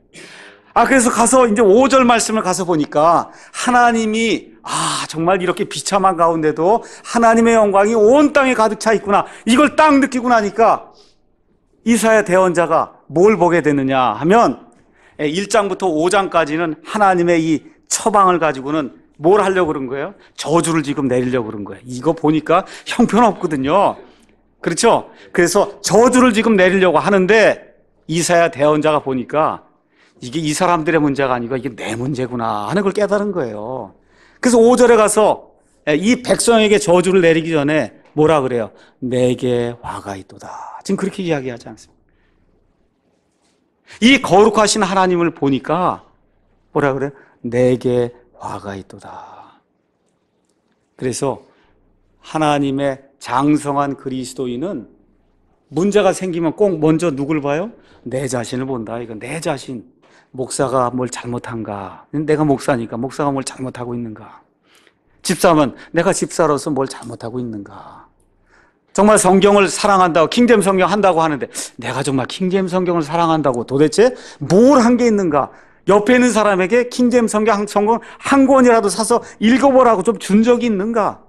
아, 그래서 가서 이제 5절 말씀을 가서 보니까 하나님이 아, 정말 이렇게 비참한 가운데도 하나님의 영광이 온 땅에 가득 차 있구나. 이걸 딱 느끼고 나니까 이사야 대원자가 뭘 보게 되느냐 하면 1장부터 예, 5장까지는 하나님의 이 처방을 가지고는 뭘 하려고 그런 거예요? 저주를 지금 내리려고 그런 거예요. 이거 보니까 형편없거든요. 그렇죠? 그래서 저주를 지금 내리려고 하는데 이사야 대원자가 보니까 이게 이 사람들의 문제가 아니고 이게 내 문제구나 하는 걸 깨달은 거예요. 그래서 5절에 가서 예, 이 백성에게 저주를 내리기 전에 뭐라 그래요? 내게 화가 있도다. 지금 그렇게 이야기하지 않습니까? 이 거룩하신 하나님을 보니까 뭐라 그래요? 내게 화가 있도다. 그래서 하나님의 장성한 그리스도인은 문제가 생기면 꼭 먼저 누굴 봐요? 내 자신을 본다. 이거 내 자신. 목사가 뭘 잘못한가? 내가 목사니까 목사가 뭘 잘못하고 있는가? 집사면 내가 집사로서 뭘 잘못하고 있는가? 정말 성경을 사랑한다고 킹잼 성경 한다고 하는데 내가 정말 킹잼 성경을 사랑한다고 도대체 뭘 한 게 있는가? 옆에 있는 사람에게 킹잼 성경 성경 한 권이라도 사서 읽어보라고 좀 준 적이 있는가?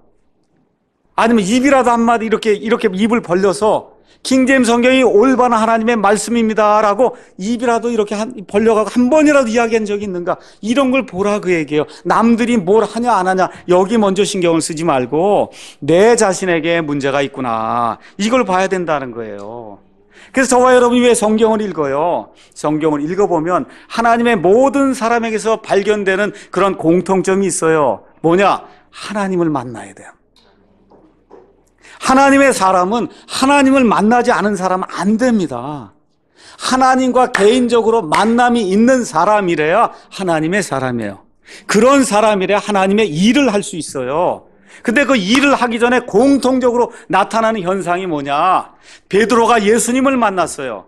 아니면 입이라도 한마디 이렇게 이렇게 입을 벌려서 킹제 성경이 올바른 하나님의 말씀입니다라고 입이라도 이렇게 한, 벌려가고 한 번이라도 이야기한 적이 있는가? 이런 걸 보라 그얘기요 남들이 뭘 하냐 안 하냐 여기 먼저 신경을 쓰지 말고 내 자신에게 문제가 있구나. 이걸 봐야 된다는 거예요. 그래서 저와 여러분이 왜 성경을 읽어요? 성경을 읽어보면 하나님의 모든 사람에게서 발견되는 그런 공통점이 있어요. 뭐냐? 하나님을 만나야 돼요. 하나님의 사람은 하나님을 만나지 않은 사람은 안 됩니다. 하나님과 개인적으로 만남이 있는 사람이래야 하나님의 사람이에요. 그런 사람이래 하나님의 일을 할 수 있어요. 근데 그 일을 하기 전에 공통적으로 나타나는 현상이 뭐냐? 베드로가 예수님을 만났어요.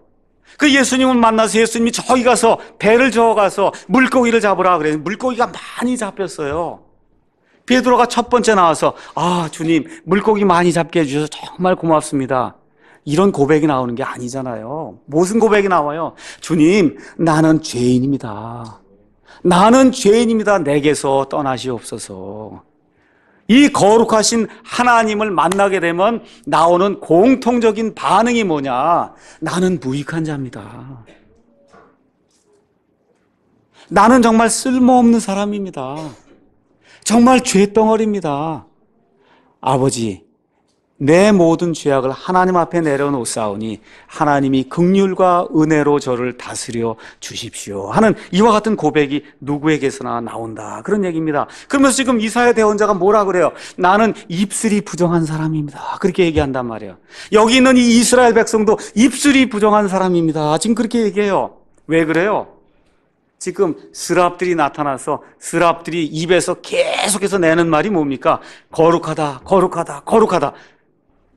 그 예수님을 만나서 예수님이 저기 가서 배를 저어 가서 물고기를 잡으라 그래서 물고기가 많이 잡혔어요. 베드로가 첫 번째 나와서 아 주님 물고기 많이 잡게 해주셔서 정말 고맙습니다. 이런 고백이 나오는 게 아니잖아요. 무슨 고백이 나와요? 주님 나는 죄인입니다. 나는 죄인입니다. 내게서 떠나시옵소서. 이 거룩하신 하나님을 만나게 되면 나오는 공통적인 반응이 뭐냐? 나는 무익한 자입니다. 나는 정말 쓸모없는 사람입니다. 정말 죄덩어리입니다. 아버지, 내 모든 죄악을 하나님 앞에 내려놓사오니 하나님이 극률과 은혜로 저를 다스려 주십시오. 하는 이와 같은 고백이 누구에게서나 나온다. 그런 얘기입니다. 그러면서 지금 이사야 대원자가 뭐라 그래요? 나는 입술이 부정한 사람입니다. 그렇게 얘기한단 말이에요. 여기 있는 이 이스라엘 백성도 입술이 부정한 사람입니다. 지금 그렇게 얘기해요. 왜 그래요? 지금 스랍들이 나타나서 스랍들이 입에서 계속해서 내는 말이 뭡니까? 거룩하다, 거룩하다, 거룩하다.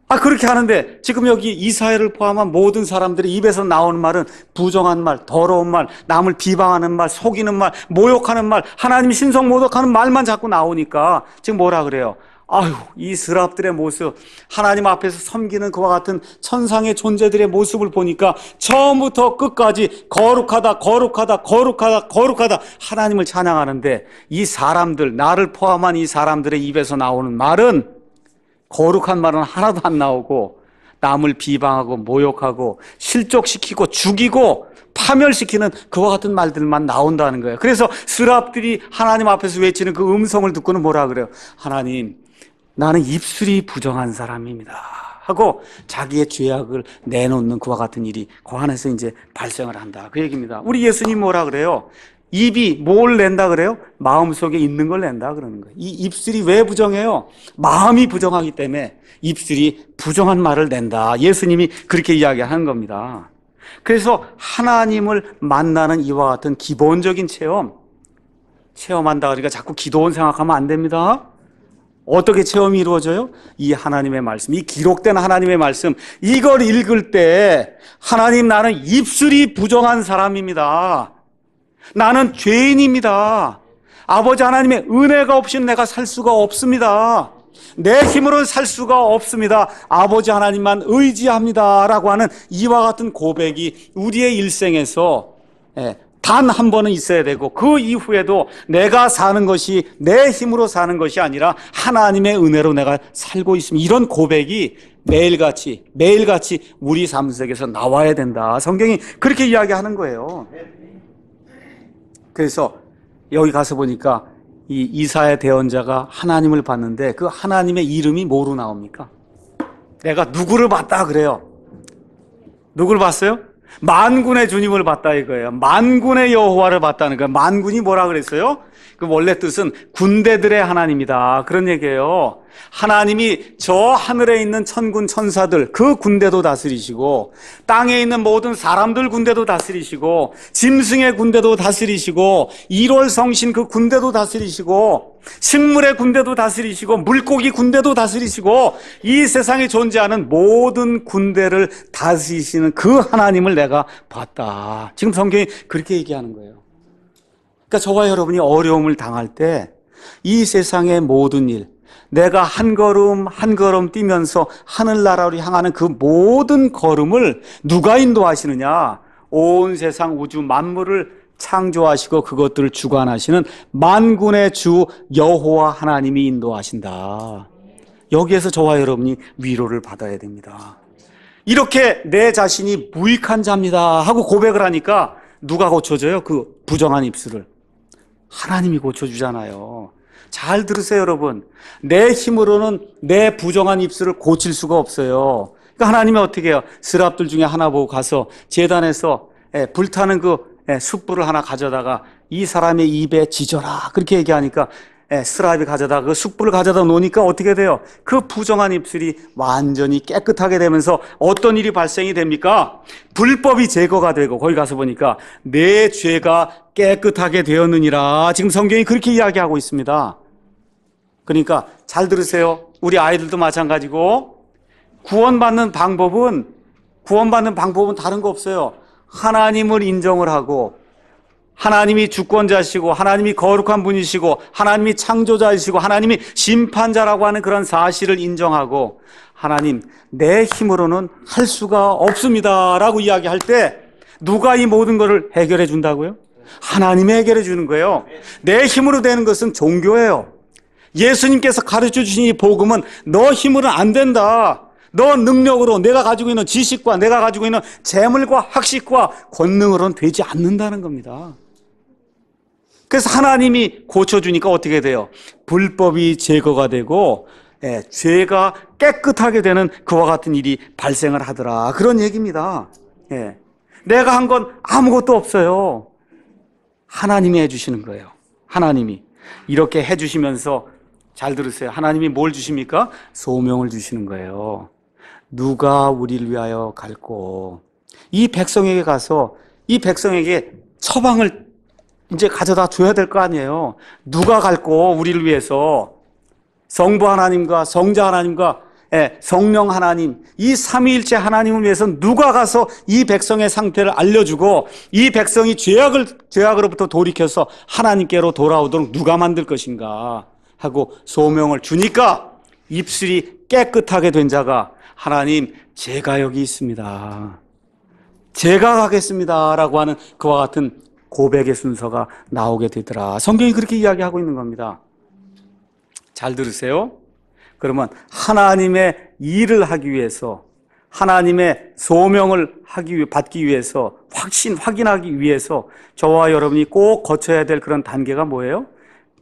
아, 그렇게 하는데 지금 여기 이사회를 포함한 모든 사람들이 입에서 나오는 말은 부정한 말, 더러운 말, 남을 비방하는 말, 속이는 말, 모욕하는 말, 하나님 신성 모독하는 말만 자꾸 나오니까 지금 뭐라 그래요? 아유, 이 스랍들의 모습, 하나님 앞에서 섬기는 그와 같은 천상의 존재들의 모습을 보니까 처음부터 끝까지 거룩하다, 거룩하다, 거룩하다, 거룩하다 하나님을 찬양하는데 이 사람들, 나를 포함한 이 사람들의 입에서 나오는 말은 거룩한 말은 하나도 안 나오고 남을 비방하고 모욕하고 실족시키고 죽이고 파멸시키는 그와 같은 말들만 나온다는 거예요. 그래서 스랍들이 하나님 앞에서 외치는 그 음성을 듣고는 뭐라 그래요? 하나님, 나는 입술이 부정한 사람입니다. 하고 자기의 죄악을 내놓는 그와 같은 일이 고안에서 이제 발생을 한다. 그 얘기입니다. 우리 예수님 뭐라 그래요? 입이 뭘 낸다 그래요? 마음속에 있는 걸 낸다 그러는 거예요. 이 입술이 왜 부정해요? 마음이 부정하기 때문에 입술이 부정한 말을 낸다. 예수님이 그렇게 이야기하는 겁니다. 그래서 하나님을 만나는 이와 같은 기본적인 체험, 체험한다 그러니까 자꾸 기도원 생각하면 안 됩니다. 어떻게 체험이 이루어져요? 이 하나님의 말씀, 이 기록된 하나님의 말씀, 이걸 읽을 때 하나님 나는 입술이 부정한 사람입니다. 나는 죄인입니다. 아버지 하나님의 은혜가 없이 내가 살 수가 없습니다. 내 힘으로는 살 수가 없습니다. 아버지 하나님만 의지합니다. 라고 하는 이와 같은 고백이 우리의 일생에서 예, 단한 번은 있어야 되고 그 이후에도 내가 사는 것이 내 힘으로 사는 것이 아니라 하나님의 은혜로 내가 살고 있습니다. 이런 고백이 매일같이 매일같이 우리 삶 속에서 나와야 된다. 성경이 그렇게 이야기하는 거예요. 그래서 여기 가서 보니까 이 이사의 대언자가 하나님을 봤는데 그 하나님의 이름이 뭐로 나옵니까? 내가 누구를 봤다 그래요. 누구를 봤어요? 만군의 주님을 봤다 이거예요. 만군의 여호와를 봤다는 거예요. 만군이 뭐라 그랬어요? 그 원래 뜻은 군대들의 하나님이다. 그런 얘기예요. 하나님이 저 하늘에 있는 천군 천사들 그 군대도 다스리시고 땅에 있는 모든 사람들 군대도 다스리시고 짐승의 군대도 다스리시고 일월 성신 그 군대도 다스리시고 식물의 군대도 다스리시고 물고기 군대도 다스리시고 이 세상에 존재하는 모든 군대를 다스리시는 그 하나님을 내가 봤다. 지금 성경이 그렇게 얘기하는 거예요. 그러니까 저와 여러분이 어려움을 당할 때 이 세상의 모든 일 내가 한 걸음 한 걸음 뛰면서 하늘나라로 향하는 그 모든 걸음을 누가 인도하시느냐? 온 세상 우주 만물을 창조하시고 그것들을 주관하시는 만군의 주 여호와 하나님이 인도하신다. 여기에서 저와 여러분이 위로를 받아야 됩니다. 이렇게 내 자신이 무익한 자입니다 하고 고백을 하니까 누가 고쳐줘요? 그 부정한 입술을. 하나님이 고쳐주잖아요. 잘 들으세요, 여러분. 내 힘으로는 내 부정한 입술을 고칠 수가 없어요. 그러니까 하나님이 어떻게 해요? 스랍들 중에 하나 보고 가서 재단에서 예, 불타는 그 예, 숯불을 하나 가져다가 이 사람의 입에 지져라. 그렇게 얘기하니까 예, 스라이비 가져다 그 숯불을 가져다 놓으니까 어떻게 돼요? 그 부정한 입술이 완전히 깨끗하게 되면서 어떤 일이 발생이 됩니까? 불법이 제거가 되고 거기 가서 보니까 내 죄가 깨끗하게 되었느니라 지금 성경이 그렇게 이야기하고 있습니다. 그러니까 잘 들으세요. 우리 아이들도 마찬가지고 구원받는 방법은 구원받는 방법은 다른 거 없어요. 하나님을 인정을 하고 하나님이 주권자시고 하나님이 거룩한 분이시고 하나님이 창조자이시고 하나님이 심판자라고 하는 그런 사실을 인정하고 하나님 내 힘으로는 할 수가 없습니다라고 이야기할 때 누가 이 모든 것을 해결해 준다고요? 하나님이 해결해 주는 거예요. 내 힘으로 되는 것은 종교예요. 예수님께서 가르쳐 주신 이 복음은 너 힘으로는 안 된다. 너 능력으로 내가 가지고 있는 지식과 내가 가지고 있는 재물과 학식과 권능으로는 되지 않는다는 겁니다. 그래서 하나님이 고쳐주니까 어떻게 돼요? 불법이 제거가 되고 예, 죄가 깨끗하게 되는 그와 같은 일이 발생을 하더라. 그런 얘기입니다. 예. 내가 한 건 아무것도 없어요. 하나님이 해주시는 거예요. 하나님이. 이렇게 해주시면서 잘 들으세요. 하나님이 뭘 주십니까? 소명을 주시는 거예요. 누가 우리를 위하여 갈고, 이 백성에게 가서 이 백성에게 처방을 이제 가져다 줘야 될 거 아니에요. 누가 갈고 우리를 위해서 성부 하나님과 성자 하나님과 예, 성령 하나님 이 삼위일체 하나님을 위해서 누가 가서 이 백성의 상태를 알려주고 이 백성이 죄악을 죄악으로부터 돌이켜서 하나님께로 돌아오도록 누가 만들 것인가 하고 소명을 주니까 입술이 깨끗하게 된 자가 하나님 제가 여기 있습니다. 제가 가겠습니다라고 하는 그와 같은 고백의 순서가 나오게 되더라. 성경이 그렇게 이야기하고 있는 겁니다. 잘 들으세요. 그러면 하나님의 일을 하기 위해서 하나님의 소명을 하기 위해 받기 위해서 확신 확인하기 위해서 저와 여러분이 꼭 거쳐야 될 그런 단계가 뭐예요?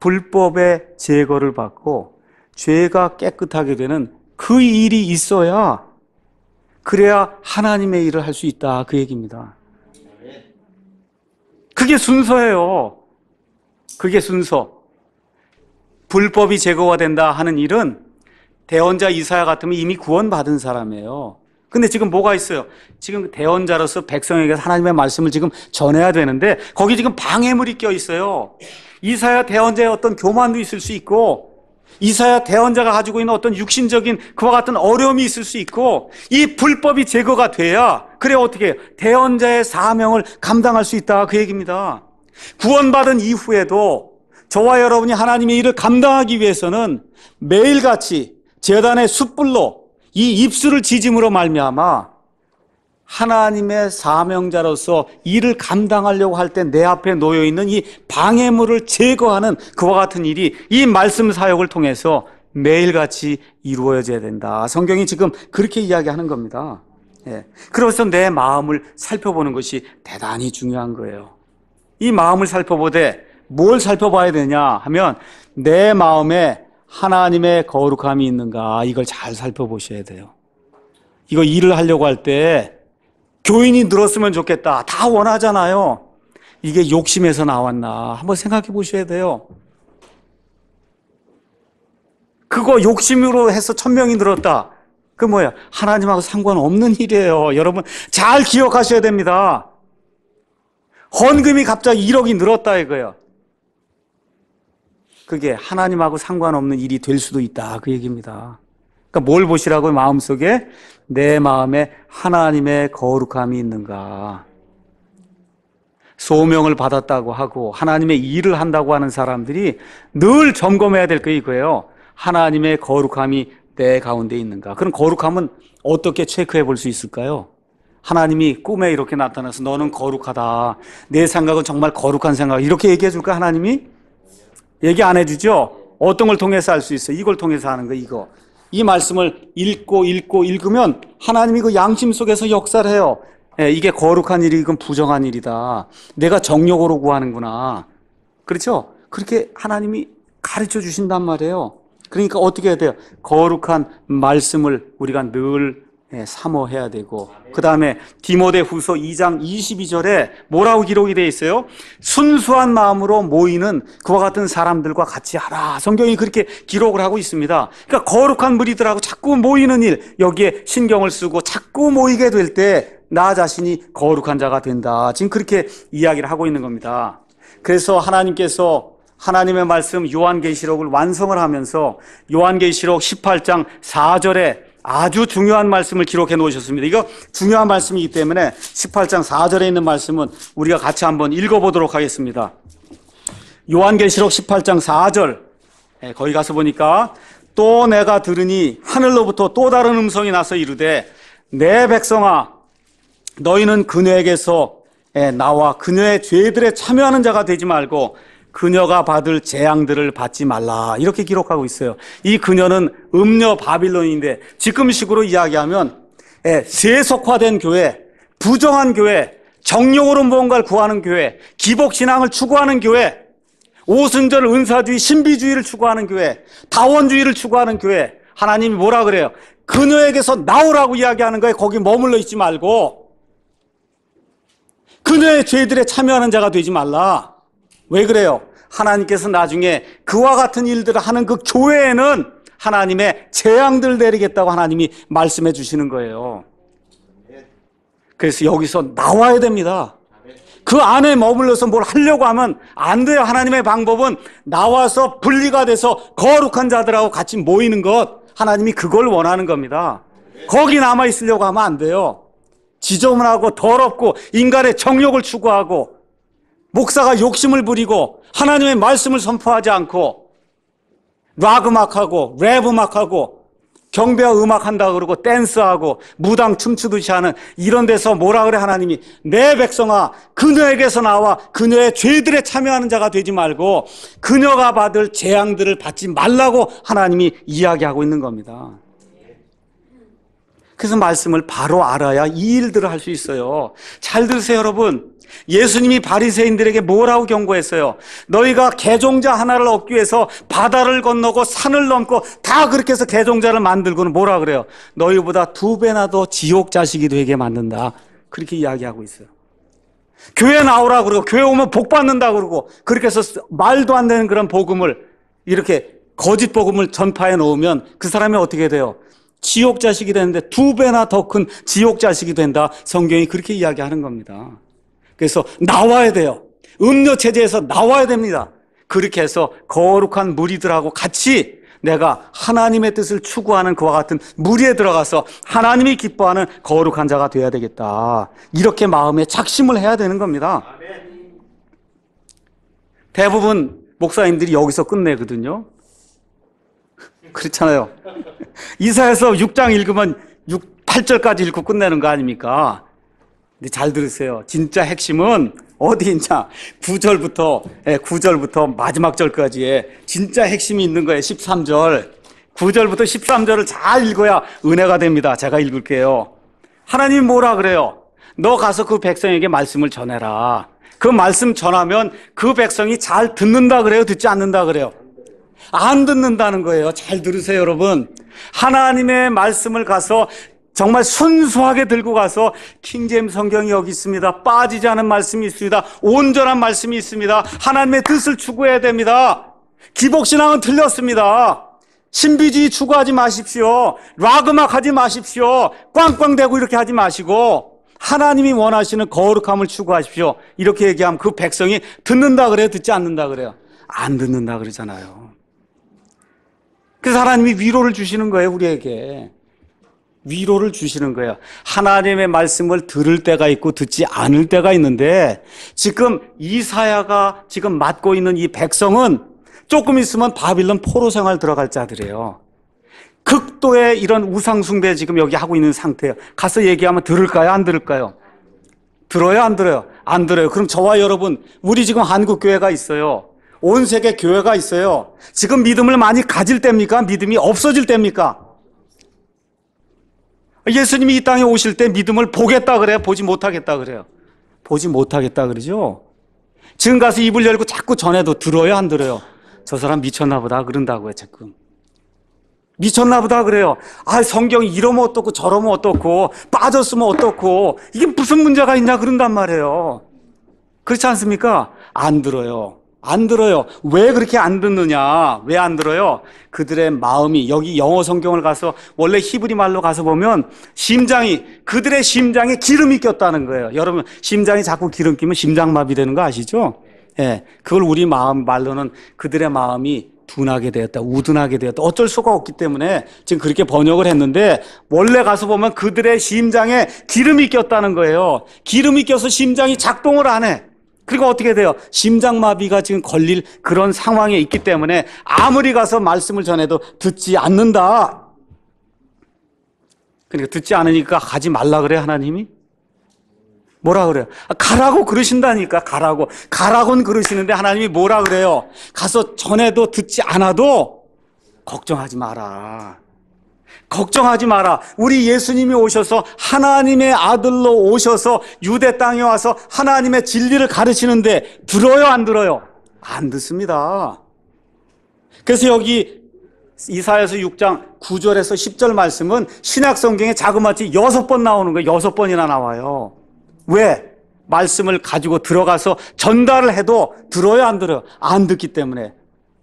불법의 제거를 받고 죄가 깨끗하게 되는 그 일이 있어야 그래야 하나님의 일을 할 수 있다 그 얘기입니다. 그게 순서예요. 그게 순서. 불법이 제거가 된다 하는 일은 대원자 이사야 같으면 이미 구원받은 사람이에요. 근데 지금 뭐가 있어요? 지금 대원자로서 백성에게 하나님의 말씀을 지금 전해야 되는데 거기 지금 방해물이 껴 있어요. 이사야 대원자의 어떤 교만도 있을 수 있고 이사야 대언자가 가지고 있는 어떤 육신적인 그와 같은 어려움이 있을 수 있고 이 불법이 제거가 돼야 그래 어떻게 해요? 대언자의 사명을 감당할 수 있다 그 얘기입니다. 구원받은 이후에도 저와 여러분이 하나님의 일을 감당하기 위해서는 매일같이 재단의 숯불로 이 입술을 지짐으로 말미암아 하나님의 사명자로서 일을 감당하려고 할 때 내 앞에 놓여 있는 이 방해물을 제거하는 그와 같은 일이 이 말씀 사역을 통해서 매일같이 이루어져야 된다. 성경이 지금 그렇게 이야기하는 겁니다. 예. 그러면서내 마음을 살펴보는 것이 대단히 중요한 거예요. 이 마음을 살펴보되 뭘 살펴봐야 되냐 하면 내 마음에 하나님의 거룩함이 있는가 이걸 잘 살펴보셔야 돼요. 이거 일을 하려고 할때 교인이 늘었으면 좋겠다. 다 원하잖아요. 이게 욕심에서 나왔나. 한번 생각해 보셔야 돼요. 그거 욕심으로 해서 천명이 늘었다. 그 뭐야? 하나님하고 상관없는 일이에요. 여러분, 잘 기억하셔야 됩니다. 헌금이 갑자기 1억이 늘었다 이거예요. 그게 하나님하고 상관없는 일이 될 수도 있다. 그 얘기입니다. 그러니까 뭘 보시라고 요 마음속에 내 마음에 하나님의 거룩함이 있는가. 소명을 받았다고 하고 하나님의 일을 한다고 하는 사람들이 늘 점검해야 될거예요 하나님의 거룩함이 내 가운데 있는가. 그럼 거룩함은 어떻게 체크해 볼 수 있을까요? 하나님이 꿈에 이렇게 나타나서 너는 거룩하다. 내 생각은 정말 거룩한 생각. 이렇게 얘기해 줄까? 하나님이? 얘기 안 해주죠? 어떤 걸 통해서 알수 있어? 이걸 통해서 하는 거, 이거. 이 말씀을 읽고 읽고 읽으면 하나님이 그 양심 속에서 역사를 해요. 예, 이게 거룩한 일이 이건 부정한 일이다. 내가 정욕으로 구하는구나. 그렇죠? 그렇게 하나님이 가르쳐 주신단 말이에요. 그러니까 어떻게 해야 돼요? 거룩한 말씀을 우리가 늘 예, 사모해야 되고 그 다음에 디모데 후서 2장 22절에 뭐라고 기록이 되어 있어요? 순수한 마음으로 모이는 그와 같은 사람들과 같이 하라 성경이 그렇게 기록을 하고 있습니다 그러니까 거룩한 무리들하고 자꾸 모이는 일 여기에 신경을 쓰고 자꾸 모이게 될 때 나 자신이 거룩한 자가 된다 지금 그렇게 이야기를 하고 있는 겁니다 그래서 하나님께서 하나님의 말씀 요한계시록을 완성을 하면서 요한계시록 18장 4절에 아주 중요한 말씀을 기록해 놓으셨습니다. 이거 중요한 말씀이기 때문에 18장 4절에 있는 말씀은 우리가 같이 한번 읽어보도록 하겠습니다. 요한계시록 18장 4절 예, 거기 가서 보니까 또 내가 들으니 하늘로부터 또 다른 음성이 나서 이르되 내 백성아 너희는 그녀에게서 예, 나와 그녀의 죄들에 참여하는 자가 되지 말고 그녀가 받을 재앙들을 받지 말라. 이렇게 기록하고 있어요. 이 그녀는 음녀 바빌론인데 지금식으로 이야기하면 예, 세속화된 교회, 부정한 교회, 정령으로 무가를 구하는 교회, 기복신앙을 추구하는 교회, 오순절 은사주의, 신비주의를 추구하는 교회, 다원주의를 추구하는 교회, 하나님이 뭐라 그래요? 그녀에게서 나오라고 이야기하는 거에 거기 머물러 있지 말고, 그녀의 죄들에 참여하는 자가 되지 말라. 왜 그래요? 하나님께서 나중에 그와 같은 일들을 하는 그 교회에는 하나님의 재앙들 내리겠다고 하나님이 말씀해 주시는 거예요. 그래서 여기서 나와야 됩니다. 그 안에 머물러서 뭘 하려고 하면 안 돼요. 하나님의 방법은 나와서 분리가 돼서 거룩한 자들하고 같이 모이는 것. 하나님이 그걸 원하는 겁니다. 거기 남아 있으려고 하면 안 돼요. 지저분하고 더럽고 인간의 정욕을 추구하고 목사가 욕심을 부리고 하나님의 말씀을 선포하지 않고 락 음악하고 랩 음악하고 경배와 음악 한다 그러고 댄스하고 무당 춤추듯이 하는 이런 데서 뭐라 그래 하나님이 내 백성아 그녀에게서 나와 그녀의 죄들에 참여하는 자가 되지 말고 그녀가 받을 재앙들을 받지 말라고 하나님이 이야기하고 있는 겁니다. 그래서 말씀을 바로 알아야 이 일들을 할 수 있어요. 잘 들으세요, 여러분. 예수님이 바리새인들에게 뭐라고 경고했어요? 너희가 개종자 하나를 얻기 위해서 바다를 건너고 산을 넘고 다 그렇게 해서 개종자를 만들고는 뭐라 그래요? 너희보다 두 배나 더 지옥 자식이 되게 만든다. 그렇게 이야기하고 있어요. 교회 나오라 그러고 교회 오면 복 받는다 그러고 그렇게 해서 말도 안 되는 그런 복음을 이렇게 거짓 복음을 전파해 놓으면 그 사람이 어떻게 돼요? 지옥 자식이 되는데 두 배나 더 큰 지옥 자식이 된다. 성경이 그렇게 이야기하는 겁니다. 그래서 나와야 돼요. 음료 체제에서 나와야 됩니다. 그렇게 해서 거룩한 무리들하고 같이 내가 하나님의 뜻을 추구하는 그와 같은 무리에 들어가서 하나님이 기뻐하는 거룩한 자가 되어야 되겠다. 이렇게 마음에 작심을 해야 되는 겁니다. 대부분 목사님들이 여기서 끝내거든요. 그렇잖아요. 이사에서 6장 읽으면 6, 8절까지 읽고 끝내는 거 아닙니까? 근데 잘 들으세요. 진짜 핵심은 어디 있냐? 아, 9절부터, 9절부터 예, 마지막 절까지의 진짜 핵심이 있는 거예요. 13절. 9절부터 13절을 잘 읽어야 은혜가 됩니다. 제가 읽을게요. 하나님 뭐라 그래요? 너 가서 그 백성에게 말씀을 전해라. 그 말씀 전하면 그 백성이 잘 듣는다 그래요? 듣지 않는다 그래요? 안 듣는다는 거예요. 잘 들으세요, 여러분. 하나님의 말씀을 가서 정말 순수하게 들고 가서 킹잼 성경이 여기 있습니다. 빠지지 않은 말씀이 있습니다. 온전한 말씀이 있습니다. 하나님의 뜻을 추구해야 됩니다. 기복신앙은 틀렸습니다. 신비주의 추구하지 마십시오. 락음악 하지 마십시오. 꽝꽝대고 이렇게 하지 마시고 하나님이 원하시는 거룩함을 추구하십시오. 이렇게 얘기하면 그 백성이 듣는다 그래요? 듣지 않는다 그래요? 안 듣는다 그러잖아요. 그래서 하나님이 위로를 주시는 거예요, 우리에게. 위로를 주시는 거예요. 하나님의 말씀을 들을 때가 있고 듣지 않을 때가 있는데 지금 이사야가 지금 맡고 있는 이 백성은 조금 있으면 바빌론 포로 생활 들어갈 자들이에요. 극도의 이런 우상숭배 지금 여기 하고 있는 상태예요. 가서 얘기하면 들을까요? 안 들을까요? 들어요? 안 들어요? 안 들어요. 그럼 저와 여러분, 우리 지금 한국교회가 있어요. 온 세계 교회가 있어요. 지금 믿음을 많이 가질 때입니까? 믿음이 없어질 때입니까? 예수님이 이 땅에 오실 때 믿음을 보겠다 그래요? 보지 못하겠다 그래요? 보지 못하겠다 그러죠? 지금 가서 입을 열고 자꾸 전해도 들어요? 안 들어요? 저 사람 미쳤나 보다 그런다고요, 자꾸. 미쳤나 보다 그래요. 아, 성경이 이러면 어떻고 저러면 어떻고 빠졌으면 어떻고 이게 무슨 문제가 있냐 그런단 말이에요. 그렇지 않습니까? 안 들어요. 안 들어요. 왜 그렇게 안 듣느냐? 왜 안 들어요? 그들의 마음이 여기 영어 성경을 가서 원래 히브리 말로 가서 보면 심장이 그들의 심장에 기름이 꼈다는 거예요. 여러분 심장이 자꾸 기름 끼면 심장마비 되는 거 아시죠? 예. 그걸 우리 마음 말로는 그들의 마음이 둔하게 되었다, 우둔하게 되었다. 어쩔 수가 없기 때문에 지금 그렇게 번역을 했는데 원래 가서 보면 그들의 심장에 기름이 꼈다는 거예요. 기름이 껴서 심장이 작동을 안 해. 그리고 어떻게 돼요? 심장마비가 지금 걸릴 그런 상황에 있기 때문에 아무리 가서 말씀을 전해도 듣지 않는다. 그러니까 듣지 않으니까 가지 말라 그래, 하나님이? 뭐라 그래요? 아, 가라고 그러신다니까, 가라고. 가라곤 그러시는데 하나님이 뭐라 그래요? 가서 전에도 듣지 않아도 걱정하지 마라. 걱정하지 마라. 우리 예수님이 오셔서 하나님의 아들로 오셔서 유대 땅에 와서 하나님의 진리를 가르치는데 들어요, 안 들어요? 안 듣습니다. 그래서 여기 이사에서 6장 9절에서 10절 말씀은 신약 성경에 자그마치 여섯 번 나오는 거예요. 여섯 번이나 나와요. 왜? 말씀을 가지고 들어가서 전달을 해도 들어요, 안 들어요? 안 듣기 때문에.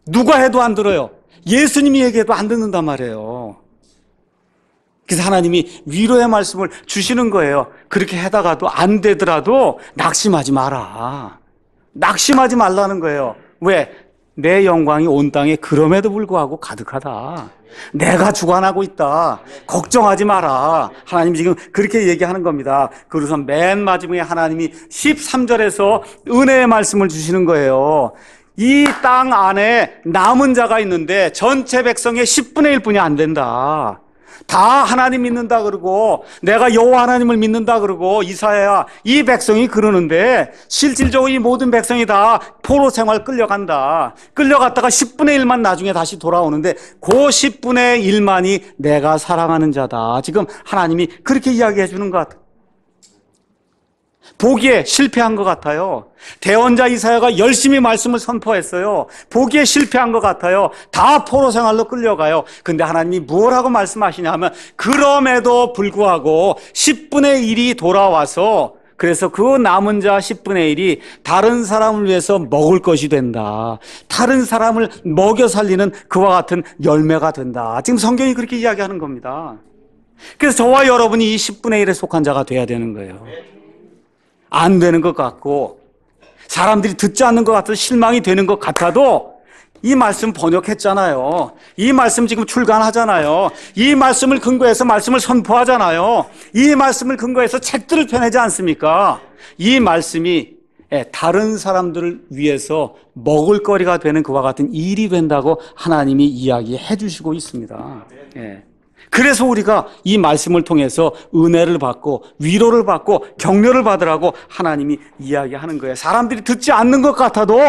누가 해도 안 들어요. 예수님이 얘기해도 안 듣는단 말이에요. 그래서 하나님이 위로의 말씀을 주시는 거예요. 그렇게 하다가도안 되더라도 낙심하지 마라. 낙심하지 말라는 거예요. 왜? 내 영광이 온 땅에 그럼에도 불구하고 가득하다. 내가 주관하고 있다. 걱정하지 마라. 하나님 지금 그렇게 얘기하는 겁니다. 그래서 맨 마지막에 하나님이 13절에서 은혜의 말씀을 주시는 거예요. 이 땅 안에 남은 자가 있는데 전체 백성의 10분의 1뿐이 안 된다. 다 하나님 믿는다 그러고 내가 여호와 하나님을 믿는다 그러고 이사야 이 백성이 그러는데 실질적으로 이 모든 백성이 다 포로 생활 끌려간다. 끌려갔다가 10분의 1만 나중에 다시 돌아오는데 그 10분의 1만이 내가 사랑하는 자다. 지금 하나님이 그렇게 이야기해 주는 것 같아. 요 보기에 실패한 것 같아요. 대원자 이사야가 열심히 말씀을 선포했어요. 보기에 실패한 것 같아요. 다 포로 생활로 끌려가요. 근데 하나님이 무라고 말씀하시냐면 그럼에도 불구하고 10분의 1이 돌아와서 그래서 그 남은 자 10분의 1이 다른 사람을 위해서 먹을 것이 된다. 다른 사람을 먹여 살리는 그와 같은 열매가 된다. 지금 성경이 그렇게 이야기하는 겁니다. 그래서 저와 여러분이 이 10분의 1에 속한 자가 돼야 되는 거예요. 안 되는 것 같고 사람들이 듣지 않는 것 같아서 실망이 되는 것 같아도 이 말씀 번역했잖아요. 이 말씀 지금 출간하잖아요. 이 말씀을 근거해서 말씀을 선포하잖아요. 이 말씀을 근거해서 책들을 펴내지 않습니까? 이 말씀이 예, 다른 사람들을 위해서 먹을거리가 되는 그와 같은 일이 된다고 하나님이 이야기해 주시고 있습니다. 예. 그래서 우리가 이 말씀을 통해서 은혜를 받고 위로를 받고 격려를 받으라고 하나님이 이야기하는 거예요. 사람들이 듣지 않는 것 같아도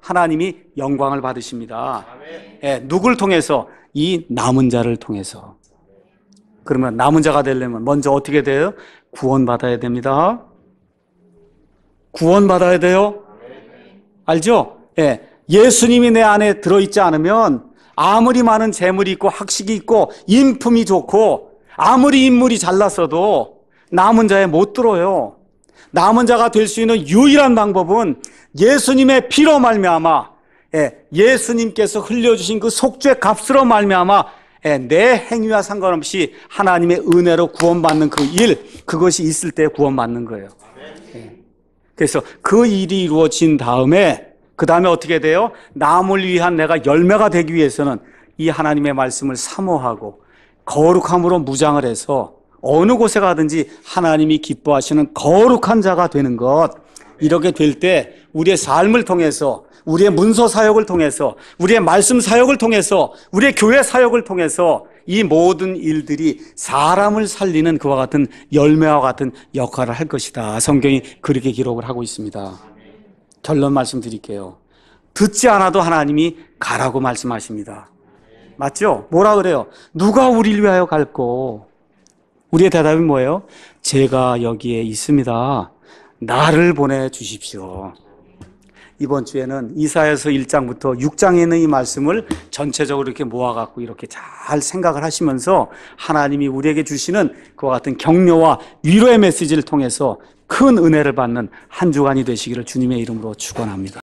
하나님이 영광을 받으십니다. 예, 누굴 통해서? 이 남은 자를 통해서. 그러면 남은 자가 되려면 먼저 어떻게 돼요? 구원받아야 됩니다. 구원받아야 돼요. 알죠? 예. 예수님이 내 안에 들어있지 않으면 아무리 많은 재물이 있고 학식이 있고 인품이 좋고 아무리 인물이 잘났어도 남은 자에 못 들어요. 남은 자가 될 수 있는 유일한 방법은 예수님의 피로 말미암아 예, 수님께서 흘려주신 그 속죄 값으로 말미암아 예, 내 행위와 상관없이 하나님의 은혜로 구원받는 그 일, 그것이 있을 때 구원받는 거예요. 예. 그래서 그 일이 이루어진 다음에 그 다음에 어떻게 돼요? 남을 위한 내가 열매가 되기 위해서는 이 하나님의 말씀을 사모하고 거룩함으로 무장을 해서 어느 곳에 가든지 하나님이 기뻐하시는 거룩한 자가 되는 것. 이렇게 될 때 우리의 삶을 통해서 우리의 문서 사역을 통해서 우리의 말씀 사역을 통해서 우리의 교회 사역을 통해서 이 모든 일들이 사람을 살리는 그와 같은 열매와 같은 역할을 할 것이다. 성경이 그렇게 기록을 하고 있습니다. 결론 말씀드릴게요. 듣지 않아도 하나님이 가라고 말씀하십니다. 맞죠? 뭐라 그래요? 누가 우리를 위하여 갈고? 우리의 대답이 뭐예요? 제가 여기에 있습니다. 나를 보내주십시오. 이번 주에는 이사에서 1장부터 6장에 있는 이 말씀을 전체적으로 이렇게 모아갖고 이렇게 잘 생각을 하시면서 하나님이 우리에게 주시는 그와 같은 격려와 위로의 메시지를 통해서 큰 은혜를 받는 한 주간이 되시기를 주님의 이름으로 축원합니다.